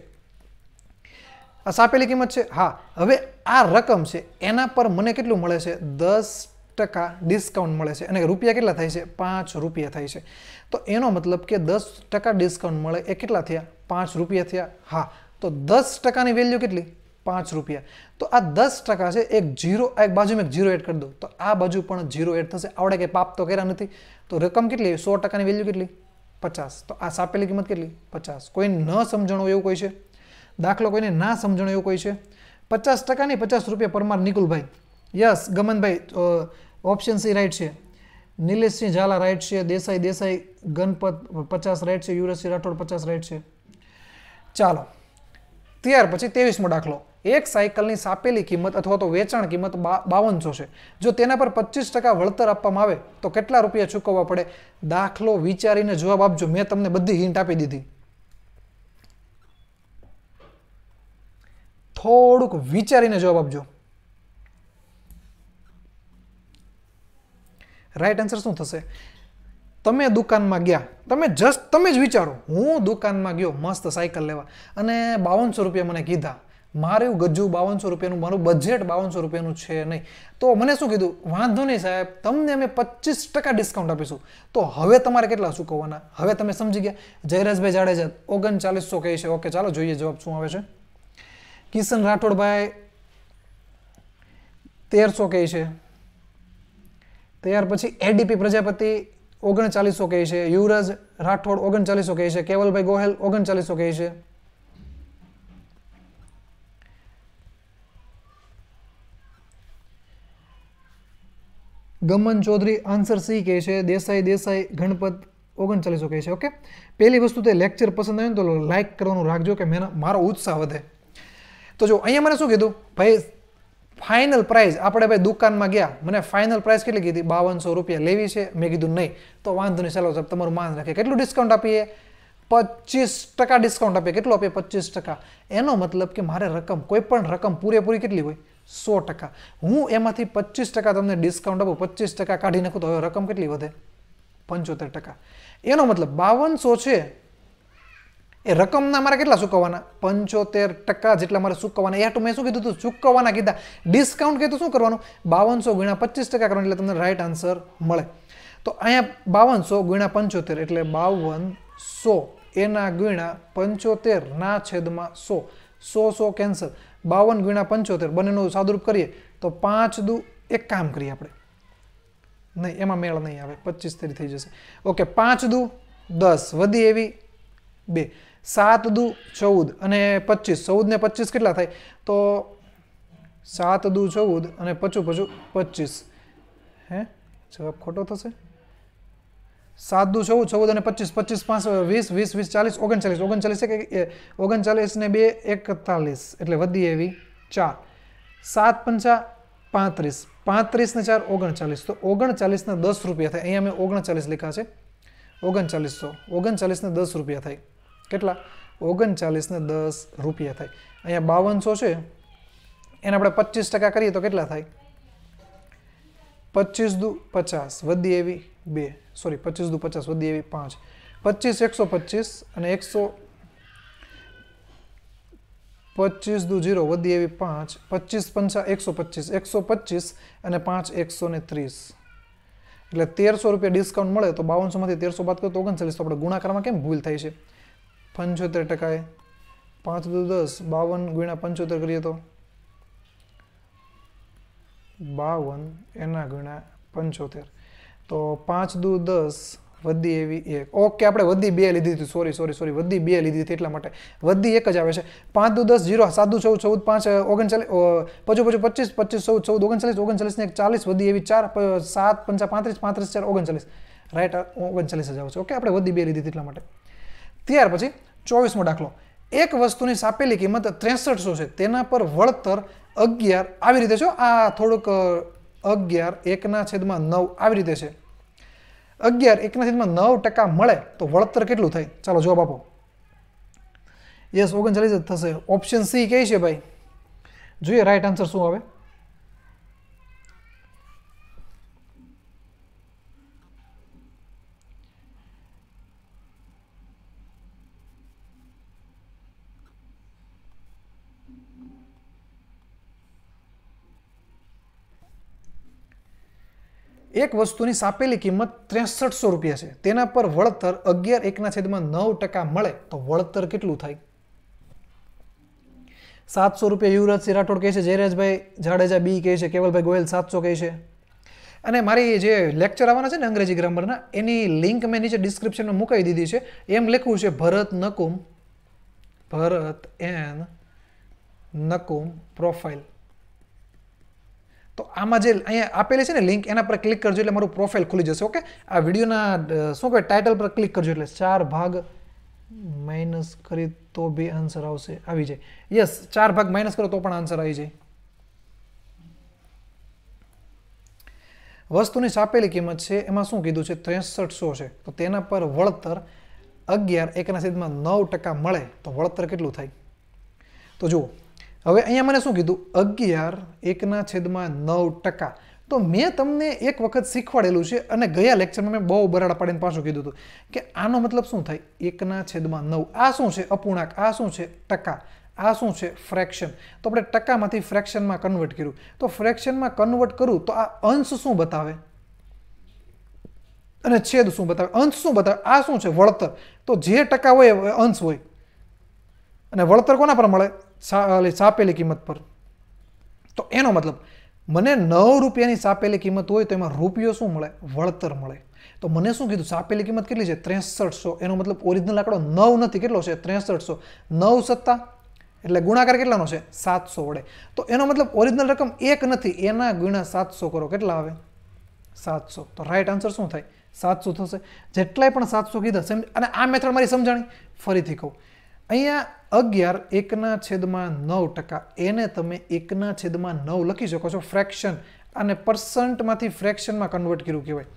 આ સાપેલી કિંમત છે હા હવે આ રકમ છે એના પર મને કેટલું મળે છે દસ ટકા ડિસ્કાઉન્ટ મળે છે અને રૂપિયા કેટલા થાય છે પાંચ રૂપિયા થાય છે તો એનો મતલબ કે દસ ટકા ડિસ્કાઉન્ટ મળે એ કેટલા થયા પાંચ રૂપિયા થયા હા તો દસ ટકાની વેલ્યુ કેટલી પાંચ રૂપિયા તો આ દસ ટકા છે એક જીરો એક બાજુ મેં જીરો એડ કરી દઉં તો આ બાજુ પણ જીરો એડ થશે આવડે કે પાપ તો કર્યા નથી તો રકમ કેટલી સો ટકાની વેલ્યુ કેટલી પચાસ તો આ સાપેલી કિંમત કેટલી પચાસ કોઈને ન સમજણો એવું કોઈ છે દાખલો કોઈને ના સમજણો એવું કોઈ છે પચાસ ટકાની પચાસ રૂપિયા Parmar Nikulbhai yes Gamanbhai option C right છે નિલેશસિંહ ઝાલા રાઈટ છે દેસાઈ દેસાઈ ગણપત પચાસ રાઈટ છે યુવરાજસિંહ રાઠોડ પચાસ રાઈટ છે ચાલો ત્યાર પછી ત્રેવીસમો દાખલો એક સાયકલની સાપેલી કિંમત અથવા તો વેચાણ કિંમત બાવનસો છે જો તેના પર પચીસ ટકા વળતર આપવામાં આવે તો કેટલા રૂપિયા ચૂકવવા પડે દાખલો વિચારીને જવાબ આપજો મેં તમને બધી હિન્ટ આપી દીધી થોડુંક વિચારીને જવાબ આપજો રાઈટ આન્સર શું થશે તમે દુકાનમાં ગયા તમે જસ્ટ તમે જ વિચારો હું દુકાનમાં ગયો મસ્ત સાયકલ લેવા અને બાવનસો રૂપિયા મને કીધા મારું ગજ્જુ બાવનસો રૂપિયાનું મારું બજેટ બાવનસો રૂપિયાનું છે નહીં તો મને શું કીધું વાંધો નહીં સાહેબ તમને અમે પચીસ ટકા ડિસ્કાઉન્ટ આપીશું તો હવે તમારે કેટલા ચૂકવવાના હવે તમે સમજી ગયા જયરાજભાઈ જાડેજા ઓગણચાલીસો કહે છે ઓકે ચાલો જોઈએ જવાબ શું આવે છે કિશન રાઠોડભાઈ તેરસો કહે છે ત્યાર પછી એડીપી પ્રજાપતિ ઓગણચાલીસો કહે છે યુવરાજ રાઠોડ ઓગણચાલીસો કહે છે કેવલભાઈ ગોહેલ ઓગણચાલીસો કહે છે ગમન ચૌધરી આન્સર સી કહે છે દેસાઈ દેસાઈ ગણપત ઓગણચાલીસો કહે છે ઓકે પહેલી વસ્તુ તે લેક્ચર પસંદ આવ્યું તો લાઇક કરવાનું રાખજો કે મેં મારો ઉત્સાહ વધે તો જો અહીંયા મને શું કીધું ભાઈ ફાઇનલ પ્રાઇસ આપણે ભાઈ દુકાનમાં ગયા મને ફાઇનલ પ્રાઇસ કેટલી કીધી બાવનસો રૂપિયા લેવી છે મેં કીધું નહીં તો વાંધો નહીં ચાલો સાહેબ તમારું માન રાખે કેટલું ડિસ્કાઉન્ટ આપીએ પચીસ ટકા ડિસ્કાઉન્ટ આપીએ કેટલું આપીએ પચીસ ટકા એનો મતલબ કે મારે રકમ કોઈ પણ રકમ પૂરેપૂરી કેટલી હોય સો ટકા હું એમાંથી પચીસ ટકા તમને ડિસ્કાઉન્ટ આપું પચીસ ટકા કાઢી નાખું તો હવે રકમ કેટલી વધે પંચોતેર ટકા એનો મતલબ બાવનસો છે એ રકમના મારે કેટલા ચૂકવવાના પંચોતેર ટકા જેટલા મારે ચૂકવવાના યા તો મેં શું કીધું હતું ચૂકવવાના કીધા ડિસ્કાઉન્ટ કીધું શું કરવાનું બાવનસો ગુણ્યા પચીસ ટકા કરવાનું એટલે તમને રાઈટ આન્સર મળે તો અહીંયા બાવનસો ગુણ્યા પંચોતેર એટલે બાવન સો એના ગુણ્યા પંચોતેરના છેદમાં સો સો સો કેન્સલ બાવન ગુણ્યા પંચોતેર બંનેનું સાદુરૂપ કરીએ તો પાંચ દુ એક કામ કરીએ આપણે નહીં એમાં મેળ નહીં આવે પચીસ તેરી થઈ જશે ઓકે પાંચ દુ દસ વધી એવી બે સાત દુ ચૌદ અને પચીસ ચૌદ ને પચીસ કેટલા થાય તો સાત દુ ચૌદ અને પચું પચું પચીસ હે જવાબ ખોટો થશે સાત દુ ચૌદ ચૌદ અને પચીસ પચીસ પાંચ વીસ વીસ વીસ ચાલીસ ઓગણચાલીસ ઓગણચાલીસ કે ઓગણચાલીસ ને બે એકતાલીસ એટલે વધી એવી ચાર સાત પંચા પાંત્રીસ પાંત્રીસ ને ચાર ઓગણચાલીસ તો ઓગણચાલીસને દસ રૂપિયા થાય અહીંયા મેં ઓગણચાલીસ લખ્યા છે ઓગણચાલીસો ઓગણચાલીસને દસ રૂપિયા થાય કેટલા ઓગણચાલીસને દસ રૂપિયા થાય અહીંયા બાવનસો છે એને આપણે પચીસ ટકા કરીએ તો કેટલા થાય પચીસ દુ પચાસ વધી એવી બે સોરી પચીસ દુ પચાસ વધી એવી પાંચ પચીસ એકસો પચીસ અને એકસો પચીસ દુ જીરો વધી એવી પાંચ પચીસ પંચા એકસો પચીસ એકસો પચીસ અને પાંચ એકસો ને ત્રીસ એટલે તેરસો રૂપિયા ડિસ્કાઉન્ટ મળે તો બાવનસોમાંથી તેરસો બાદ કરો તો ઓગણચાલીસ આપણે ગુણાકારમાં કેમ ભૂલ થાય છે પંચોતેર ટકાએ પાંચ દુ દસ બાવન ગુણ્યા પંચોતેર કરીએ તો બાવન એના ગુણ્યા પંચોતેર તો પાંચ દુ દસ વધી એવી એક ઓકે આપણે વધી બે લીધી હતી સોરી સોરી સોરી વધી બે લીધી હતી એટલા માટે વધી એક જ આવે છે પાંચ દુ દસ જીરો સાત દુ ચૌદ ચૌદ પાંચ ઓગણચાલીસ પછી પછી પચીસ પચીસ ચૌદ ચૌદ ઓગણચાલીસ ઓગણચાલીસ એક ચાલીસ વધી એવી ચાર સાત પંચા પાંત્રીસ પાંત્રીસ ચાર ઓગણચાલીસ રાઈટ ઓગણચાલીસ જ છે ઓકે આપણે વધી બે લીધી હતી એટલા માટે ત્યાર પછી ચોવીસમો દાખલો એક વસ્તુની સાપેલી કિંમત ત્રેસઠસો છે તેના પર વળતર અગિયાર આવી રીતે છો આ થોડુંક અગિયાર એકના છેદમાં નવ આવી રીતે છે અગિયાર એકના છેદમાં નવ ટકા મળે તો વળતર કેટલું થાય ચાલો જવાબ આપો યસ ઓગણચાલીસ જ થશે ઓપ્શન સી કહે છે ભાઈ જોઈએ રાઈટ આન્સર શું આવે એક વસ્તુની સાપેલી કિંમત ત્રેસઠસો રૂપિયા છે તેના પર વળતર અગિયાર એકના છેદમાં નવ ટકા મળે તો વળતર કેટલું થાય સાતસો રૂપિયા યુવરાજસિંહ રાઠોડ કહે છે જયરાજભાઈ જાડેજા બી કહે છે કેવલભાઈ ગોયલ સાતસો કહે છે અને મારી જે લેક્ચર આવવાના છે ને અંગ્રેજી ગ્રામરના એની લિંક મેં નીચે ડિસ્ક્રિપ્શનમાં મુકાઈ દીધી છે એમ લખવું છે ભરત નકુમ ભરત એન નકુમ પ્રોફાઇલ તો આમાં જે અહીંયા આપેલી છે ને લિંક એના પર ક્લિક કરજો એટલે મારું પ્રોફાઇલ ખુલી જશે ઓકે આ વિડીયોના શું કહે ટાઇટલ પર ક્લિક કરજો એટલે ચાર ભાગ માઇનસ કરી તો બી આન્સર આવશે આવી જાય યસ ચાર ભાગ માઇનસ કરો તો પણ આન્સર આવી જાય વસ્તુની સાપેલી કિંમત છે એમાં શું કીધું છે ત્રેસઠસો છે તો તેના પર વળતર અગિયાર એકના છેદમાં નવ ટકા મળે તો વળતર કેટલું થાય તો જુઓ હવે અહીંયા મને શું કીધું અગિયાર એકના છેદમાં નવ ટકા તો મેં તમને એક વખત શીખવાડેલું છે અને ગયા લેક્ચરમાં મેં બહુ બરાડા પાડીને પાછું કીધું હતું કે આનો મતલબ શું થાય એકના છેદમાં નવ આ શું છે અપૂર્ણાંક આ શું છે ટકા આ શું છે ફ્રેક્શન તો આપણે ટકામાંથી ફ્રેક્શનમાં કન્વર્ટ કર્યું તો ફ્રેક્શનમાં કન્વર્ટ કરું તો આ અંશ શું બતાવે અને છેદ શું બતાવે અંશ શું બતાવે આ શું છે વળતર તો જે ટકા હોય અંશ હોય અને વળતર કોના પર મળે સાપેલી કિંમત પર તો એનો મતલબ મને નવ રૂપિયાની સાપેલી કિંમત હોય તો એમાં રૂપિયો શું મળે વળતર મળે તો મને શું કીધું સાપેલી કિંમત કેટલી છે ત્રેસઠસો એનો મતલબ ઓરિજિનલ આંકડો નવ નથી કેટલો છે ત્રેસઠસો નવ સત્તા એટલે ગુણાકાર કેટલાનો છે સાતસો વડે તો એનો મતલબ ઓરિજિનલ રકમ એક નથી એના ગુણ્યા સાતસો કરો કેટલા આવે સાતસો તો રાઈટ આન્સર શું થાય સાતસો થશે જેટલાય પણ સાતસો કીધા સમજ અને આ મેથડ મારી સમજાણી ફરીથી કહું અહીંયા અગિયાર એકના છેદમાં નવ ટકા એને તમે એકના છેદમાં નવ લખી શકો છો ફ્રેક્શન અને પર્સન્ટમાંથી ફ્રેક્શનમાં કન્વર્ટ કર્યું કહેવાય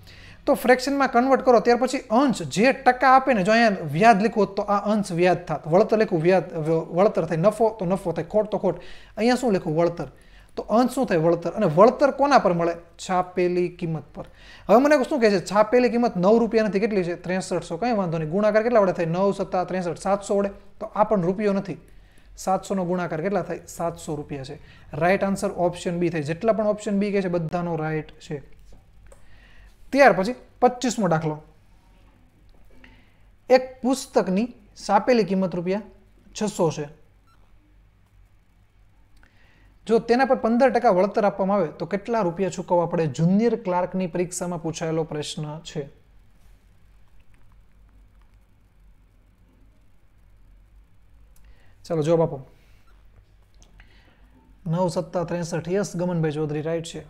તો ફ્રેક્શનમાં કન્વર્ટ કરો ત્યાર પછી અંશ જે ટકા આપે ને જો અહીંયા વ્યાજ લખો તો આ અંશ વ્યાજ થાત વળતર લખું વ્યાજ વળતર થાય નફો તો નફો થાય ખોટ તો ખોટ અહીંયા શું લખું વળતર તો અંત શું થાય વળતર અને વળતર કોના પર મળે છાપેલી કિંમત પર હવે મને શું કહે છે છાપેલી કિંમત નવ રૂપિયા નથી કેટલી છે ત્રેસઠસો કંઈ વાંધો નહીં ગુણાકાર કેટલા વડે થાય નવ સત્તા ત્રેસઠ સાતસો વડે તો આ પણ રૂપિયો નથી સાતસોનો ગુણાકાર કેટલા થાય સાતસો રૂપિયા છે રાઇટ આન્સર ઓપ્શન બી થાય જેટલા પણ ઓપ્શન બી કહે છે બધાનો રાઇટ છે ત્યાર પછી પચીસમો દાખલો એક પુસ્તકની છાપેલી કિંમત રૂપિયા છસો છે જો તેના પર પંદર ટકા વળતર આપવામાં આવે તો કેટલા રૂપિયા ચૂકવવા પડે જુનિયર ક્લાર્કની પરીક્ષામાં પૂછાયેલો પ્રશ્ન છે ચાલો જવાબ આપો નવ સત્તા ત્રેસઠ યસ ગમનભાઈ ચૌધરી રાઈટ છે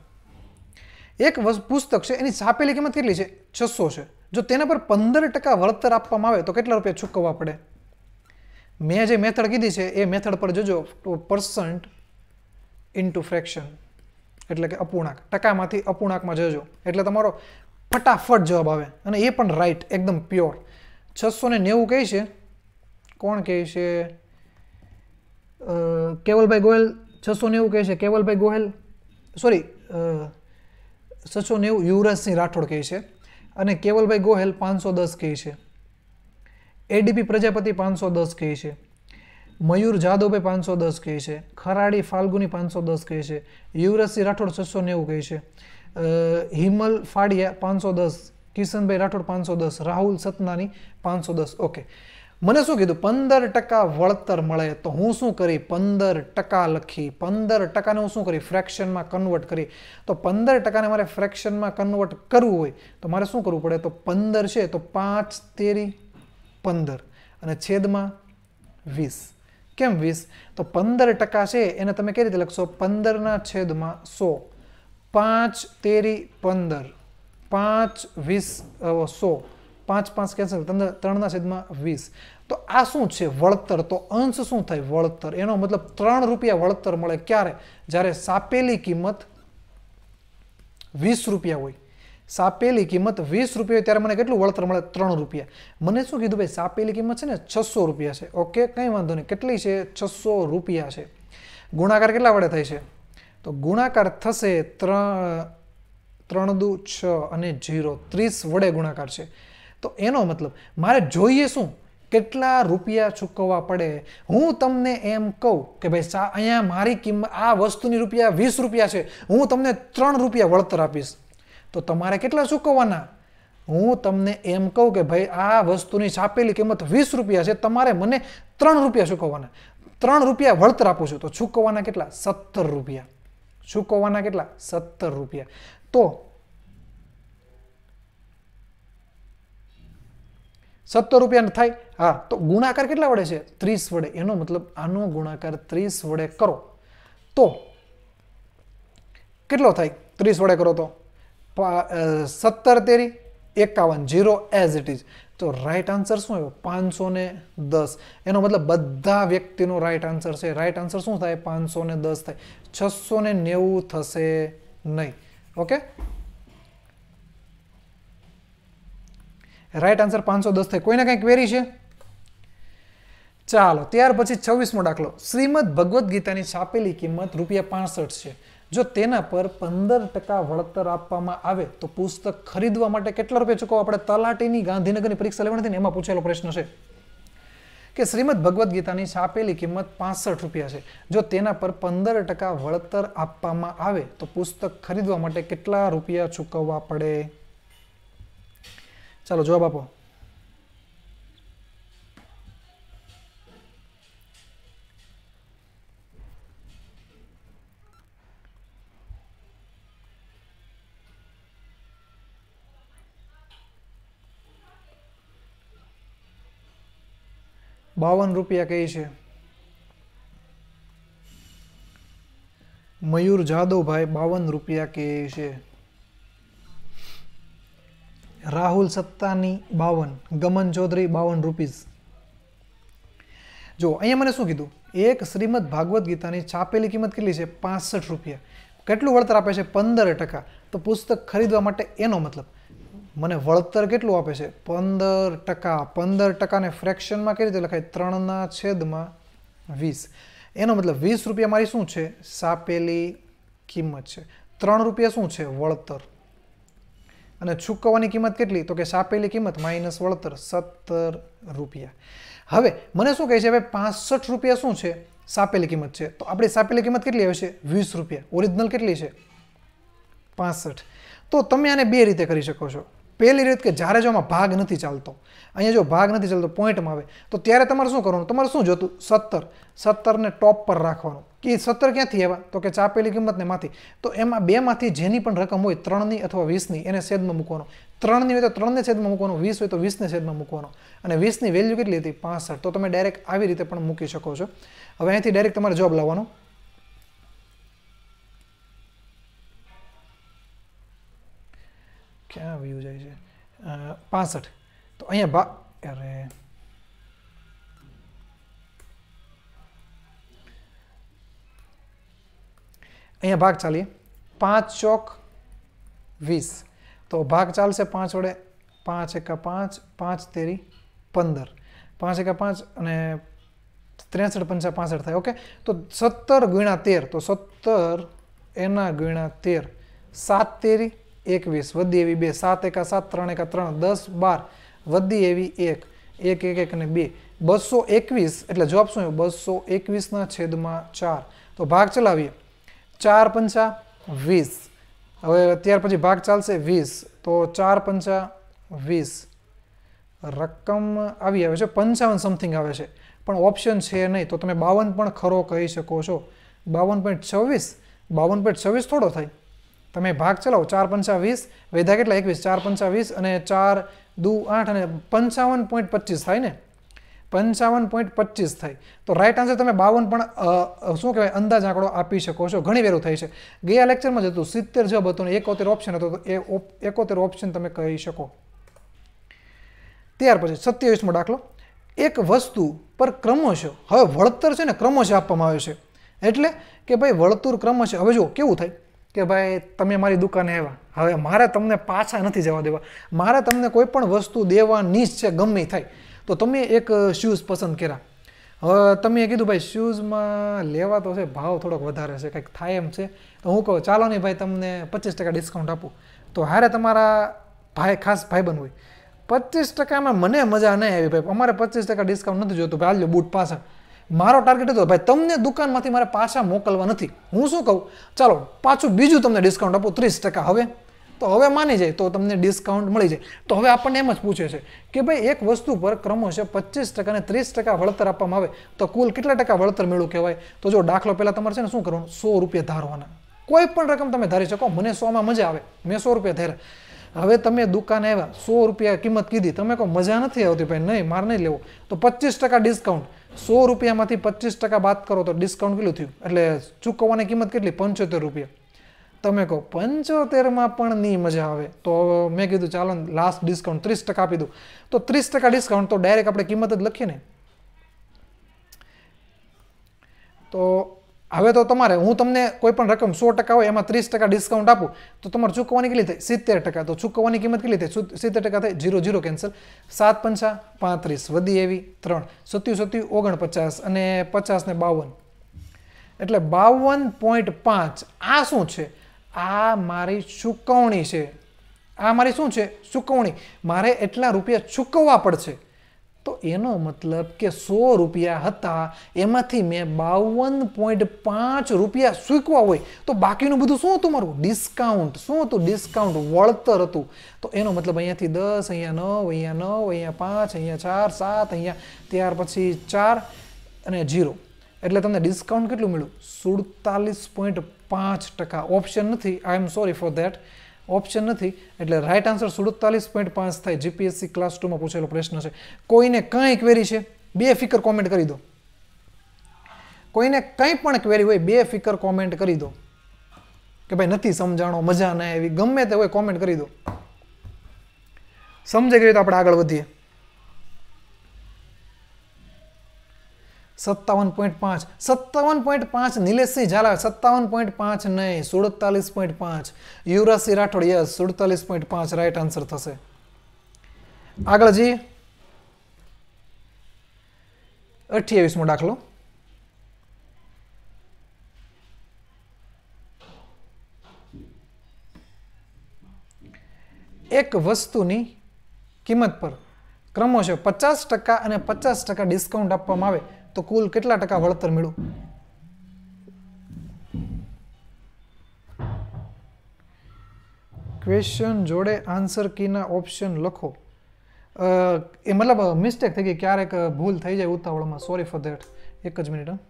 એક પુસ્તક છે એની છાપેલી કિંમત કેટલી છે છસો છે જો તેના પર પંદર ટકા વળતર આપવામાં આવે તો કેટલા રૂપિયા ચૂકવવા પડે મેં જે મેથડ કીધી છે એ મેથડ પર જોજો પર્સન્ટ ઇન્ટુ ફ્રેક્શન એટલે કે અપૂર્ણાંક ટકામાંથી અપૂર્ણાંકમાં જજો એટલે તમારો ફટાફટ જવાબ આવે અને એ પણ રાઈટ એકદમ પ્યોર છસો ને નેવું કહે છે કોણ કહે છે કેવલભાઈ ગોયલ છસો નેવું કહે છે કેવલભાઈ ગોહેલ સોરી છસો નેવું યુવરાજસિંહ રાઠોડ કહે છે અને કેવલભાઈ ગોહેલ પાંચસો દસ કહે છે એડીપી પ્રજાપતિ પાંચસો દસ કહે છે મયુર જાદવે પાંચસો દસ કહે છે ખરાડી ફાલ્ગુની પાંચસો દસ કહે છે યુવરાજસિંહ રાઠોડ છસો નેવું કહે છે હિમલ ફાડિયા પાંચસો દસ કિશનભાઈ રાઠોડ પાંચસો દસ રાહુલ સતનાની પાંચસો દસ ઓકે મને શું કીધું પંદર ટકા વળતર મળે તો હું શું કરી પંદર ટકા લખી પંદર ટકાને હું શું કરી ફ્રેક્શનમાં કન્વર્ટ કરી તો પંદર ટકાને મારે ફ્રેક્શનમાં કન્વર્ટ કરવું હોય તો મારે શું કરવું પડે તો પંદર છે તો પાંચ તેરી પંદર અને છેદમાં વીસ કેમ વીસ તો પંદર ટકા છે એને તમે કઈ રીતે લખશો પંદરના છેદમાં સો પાંચ તેરી પંદર પાંચ વીસ સો પાંચ પાંચ કેન્સલ ત્રણના છેદમાં વીસ તો આ શું છે વળતર તો અંશ શું થાય વળતર એનો મતલબ ત્રણ રૂપિયા વળતર મળે ક્યારે જ્યારે સાપેલી કિંમત વીસ રૂપિયા હોય સાપેલી કિંમત વીસ રૂપિયા ત્યારે મને કેટલું વળતર મળે ત્રણ રૂપિયા મને શું કીધું ભાઈ સાપેલી કિંમત છે ને છસો રૂપિયા છે ઓકે કંઈ વાંધો નહીં કેટલી છે છસો રૂપિયા છે ગુણાકાર કેટલા વડે થાય છે તો ગુણાકાર થશે ત્રણ ત્રણ દુ છ અને જીરો ત્રીસ વડે ગુણાકાર છે તો એનો મતલબ મારે જોઈએ શું કેટલા રૂપિયા ચૂકવવા પડે હું તમને એમ કહું કે ભાઈ અહીંયા મારી કિંમત આ વસ્તુની રૂપિયા વીસ રૂપિયા છે હું તમને ત્રણ રૂપિયા વળતર આપીશ તો તમારે કેટલા ચૂકવવાના હું તમને એમ કહું કે ભાઈ આ વસ્તુની છાપેલી કિંમત વીસ રૂપિયા છે તમારે મને ત્રણ રૂપિયા ચૂકવવાના ત્રણ રૂપિયા વળતર આપું છું તો ચૂકવવાના કેટલા સત્તર રૂપિયા ચૂકવવાના કેટલા સત્તર રૂપિયા તો સત્તર રૂપિયા થાય હા તો ગુણાકાર કેટલા વડે છે ત્રીસ વડે એનો મતલબ આનો ગુણાકાર ત્રીસ વડે કરો તો કેટલો થાય ત્રીસ વડે કરો તો સત્તર તેરી એકાવન જીરો એઝ ઇટ ઇઝ તો રાઈટ આન્સર શું આવ્યો પાંચસો ને દસ એનો મતલબ બધા વ્યક્તિનો રાઈટ આન્સર છે રાઈટ આન્સર શું થાય પાંચસો ને દસ થાય છસો ને નેવું થશે નહીં ઓકે રાઈટ આન્સર પાંચસો દસ થાય કોઈને કંઈ ક્વેરી છે ચાલો ત્યાર પછી છવ્વીસમો દાખલો શ્રીમદ ભગવદ્ ગીતાની છાપેલી કિંમત રૂપિયા પાસઠ છે જો તેના પર પંદર ટકા વળતર આપવામાં આવે તો પુસ્તક ખરીદવા માટે કેટલા રૂપિયા ચૂકવો આપણે તલાટીની ગાંધીનગરની પરીક્ષા લેવાની એમાં પૂછેલો પ્રશ્ન છે કે શ્રીમદ ભગવદ્ ગીતાની છાપેલી કિંમત પાસઠ રૂપિયા છે જો તેના પર પંદર ટકા વળતર આપવામાં આવે તો પુસ્તક ખરીદવા માટે કેટલા રૂપિયા ચૂકવવા પડે ચાલો જવાબ આપો બાવન રૂપિયા કહે છે મયુર જાદવભાઈ બાવન રૂપિયા કહે છે રાહુલ સત્તાની બાવન ગમન ચૌધરી બાવન રૂપીઝ જો અહીંયા મને શું કીધું એક શ્રીમદ ભાગવદ્ ગીતાની છાપેલી કિંમત કેટલી છે પાસઠ રૂપિયા કેટલું વળતર આપે છે પંદર ટકા તો પુસ્તક ખરીદવા માટે એનો મતલબ મને વળતર કેટલું આપે છે પંદર ટકા પંદર ટકાને ફ્રેક્શનમાં કઈ રીતે લખાય ત્રણના છેદમાં વીસ એનો મતલબ વીસ રૂપિયા મારી શું છે સાપેલી કિંમત છે ત્રણ રૂપિયા શું છે વળતર અને ચૂકવવાની કિંમત કેટલી તો કે સાપેલી કિંમત માઇનસ વળતર સત્તર રૂપિયા હવે મને શું કહે છે ભાઈ પાસઠ રૂપિયા શું છે સાપેલી કિંમત છે તો આપણી સાપેલી કિંમત કેટલી આવે છે વીસ રૂપિયા ઓરિજિનલ કેટલી છે પાસઠ તો તમે આને બે રીતે કરી શકો છો પહેલી રીત કે જ્યારે જો આમાં ભાગ નથી ચાલતો અહીંયા જો ભાગ નથી ચાલતો પોઈન્ટમાં આવે તો ત્યારે તમારે શું કરવાનું તમારે શું જોતું સત્તર સત્તરને ટોપ પર રાખવાનું કે સત્તર ક્યાંથી આવ્યા તો કે ચાપેલી કિંમતને માંથી તો એમાં બેમાંથી જેની પણ રકમ હોય ત્રણની અથવા વીસની એને છેદમાં મૂકવાનો ત્રણની હોય તો ત્રણને છેદમાં મૂકવાનો વીસ હોય તો વીસને છેદમાં મૂકવાનો અને વીસની વેલ્યુ કેટલી હતી પાંસઠ તો તમે ડાયરેક્ટ આવી રીતે પણ મૂકી શકો છો હવે અહીંથી ડાયરેક્ટ તમારે જોબ લાવવાનો ક્યાં વ્યૂ જાય છે પાસઠ તો અહીંયા ભા અરે અહીંયા ભાગ ચાલીએ પાંચ ચોક વીસ તો ભાગ ચાલશે પાંચ વડે પાંચ એકા પાંચ પાંચ તેરી પંદર પાંચ એકા પાંચ અને ત્રેસઠ પંચા પાસઠ થાય ઓકે તો સત્તર ગુણ્યા તેર તો સત્તર એના ગુણ્યા તેર સાત તેરી એકવીસ વધી એવી બે સાત એકા સાત ત્રણ એકા ત્રણ દસ બાર વધી એવી એક એક એક એક ને બે બસો એકવીસ એટલે જવાબ શું બસો એકવીસના છેદમાં ચાર તો ભાગ ચલાવીએ ચાર પંચા વીસ હવે ત્યાર પછી ભાગ ચાલશે વીસ તો ચાર પંચા વીસ રકમ આવી આવે છે પંચાવન સમથિંગ આવે છે પણ ઓપ્શન છે નહીં તો તમે બાવન પણ ખરો કહી શકો છો બાવન પોઈન્ટ છવ્વીસ બાવન પોઈન્ટ છવ્વીસ થોડો થાય તમે ભાગ ચલાવો ચાર પંચા વીસ વેધા કેટલા એકવીસ ચાર પંચા વીસ અને ચાર દુ આઠ અને પંચાવન પોઈન્ટ પચીસ થાય ને પંચાવન પોઈન્ટ પચીસ થાય તો રાઈટ આન્સર તમે બાવન પણ શું કહેવાય અંદાજ આંકડો આપી શકો છો ઘણી વેરું થાય છે ગયા લેક્ચરમાં જ હતું સિત્તેર જવાબ હતો ને એકોતેર ઓપ્શન હતો તો એ એકોતેર ઓપ્શન તમે કહી શકો ત્યાર પછી સત્યાવીસમો દાખલો એક વસ્તુ પર ક્રમશ હવે વળતર છે ને ક્રમશ આપવામાં આવે છે એટલે કે ભાઈ વળતુર ક્રમશ હવે જો કેવું થાય કે ભાઈ તમે મારી દુકાને આવ્યા હવે મારે તમને પાછા નથી જવા દેવા મારે તમને કોઈ પણ વસ્તુ દેવાની જ છે ગમે થાય તો તમે એક શૂઝ પસંદ કર્યા હવે તમે કીધું ભાઈ શૂઝમાં લેવા તો છે ભાવ થોડોક વધારે છે કંઈક થાય એમ છે તો હું કહું ચાલો નહીં ભાઈ તમને પચીસ ટકા ડિસ્કાઉન્ટ આપું તો હારે તમારા ભાઈ ખાસ ભાઈ બન હોય પચીસ ટકામાં મને મજા નહીં આવી ભાઈ અમારે પચીસ ટકા ડિસ્કાઉન્ટ નથી જોતું ભાઈ હાલ્યો બૂટ પાછા મારો ટાર્ગેટ હતો ભાઈ તમને દુકાનમાંથી મારે પાછા મોકલવા નથી હું શું કહું ચાલો પાછું બીજું તમને ડિસ્કાઉન્ટ આપું ત્રીસ ટકા હવે તો હવે માની જાય તો તમને ડિસ્કાઉન્ટ મળી જાય તો હવે આપણને એમ જ પૂછે છે કે ભાઈ એક વસ્તુ પર ક્રમશઃ પચીસ ટકા અને ત્રીસ ટકા વળતર આપવામાં આવે તો કુલ કેટલા ટકા વળતર મેળવું કહેવાય તો જો દાખલો પહેલાં તમારે છે ને શું કરવાનું સો રૂપિયા ધારવાના કોઈ પણ રકમ તમે ધારી શકો મને સોમાં મજા આવે મેં સો રૂપિયા ધાર્યા હવે તમે દુકાને આવ્યા સો રૂપિયા કિંમત કીધી તમે કહો મજા નથી આવતી ભાઈ નહીં માર નહીં લેવો તો પચીસ ટકા ડિસ્કાઉન્ટ સો રૂપિયામાંથી પચીસ ટકા બાદ કરો તો ડિસ્કાઉન્ટ કેટલું થયું એટલે ચૂકવવાની કિંમત કેટલી પંચોતેર રૂપિયા તમે કહો પંચોતેરમાં પણ નહીં મજા આવે તો મેં કીધું ચાલો લાસ્ટ ડિસ્કાઉન્ટ ત્રીસ ટકા આપી દઉં તો ત્રીસ ટકા ડિસ્કાઉન્ટ તો ડાયરેક્ટ આપણે કિંમત જ લખીએ ને તો હવે તો તમારે હું તમને કોઈ પણ રકમ સો ટકા હોય એમાં ત્રીસ ટકા ડિસ્કાઉન્ટ આપું તો તમારે ચૂકવવાની કેટલી થઈ સિત્તેર ટકા તો ચૂકવવાની કિંમત કેટલી થઈ સિત્તેર ટકા થઈ જીરો જીરો કેન્સલ સાત પંચા પાંત્રીસ વધી એવી ત્રણ સત્યું સત્યું ઓગણપચાસ અને પચાસ ને બાવન એટલે બાવન પોઈન્ટ પાંચ આ શું છે આ મારી ચૂકવણી છે આ મારી શું છે ચૂકવણી મારે એટલા રૂપિયા ચૂકવવા પડશે તો એનો મતલબ કે સો રૂપિયા હતા એમાંથી મેં બાવન પોઈન્ટ પાંચ રૂપિયા સૂકવા હોય તો બાકીનું બધું શું હતું મારું ડિસ્કાઉન્ટ શું હતું ડિસ્કાઉન્ટ વળતર હતું તો એનો મતલબ અહીંયાથી દસ અહીંયા નવ અહીંયા નવ અહીંયા પાંચ અહીંયા ચાર સાત અહીંયા ત્યાર પછી ચાર અને જીરો એટલે તમને ડિસ્કાઉન્ટ કેટલું મળ્યું સુડતાલીસ પોઈન્ટ પાંચ ટકા ઓપ્શન નથી I am sorry for that option નથી એટલે રાઇટ આન્સર સુડતાલીસ પોઈન્ટ પાંચ થાય જીપીએસસી ક્લાસ ટુમાં પૂછેલો પ્રશ્ન છે કોઈને કાંઈ ક્વેરી છે બે ફિકર કોમેન્ટ કરી દો કોઈને કંઈ પણ ક્વેરી હોય બે ફિકર કોમેન્ટ કરી દો કે ભાઈ નથી સમજાણો મજા ના એવી ગમે તે હોય કોમેન્ટ કરી દો સમજાઈ ગયું તો આપણે આગળ વધીએ સત્તાવન પોઈન્ટ પાંચ સત્તાવન પોઈન્ટ પાંચ નિલેશસિંહ ઝાલા સત્તાવન પોઈન્ટ પાંચ નહીં સુડતાલીસ પોઈન્ટ પાંચ યુવરાજસિંહ રાઠોડ યસ સુડતાલીસ પોઈન્ટ પાંચ રાઈટ આન્સર થશે આગળ જઈએ અઠ્યાવીસમો દાખલો એક વસ્તુની કિંમત પર ક્રમો છે પચાસ ટકા અને પચાસ ટકા ડિસ્કાઉન્ટ આપવામાં આવે તો કુલ કેટલા ટકા વળતર મેળવું ક્વેશ્ચન જોડે આન્સર કીના ઓપ્શન લખો એ મતલબ મિસ્ટેક થઈ ગઈ ક્યારેક ભૂલ થઈ જાય ઉતાવળમાં સોરી ફોર ધેટ એક જ મિનિટ હા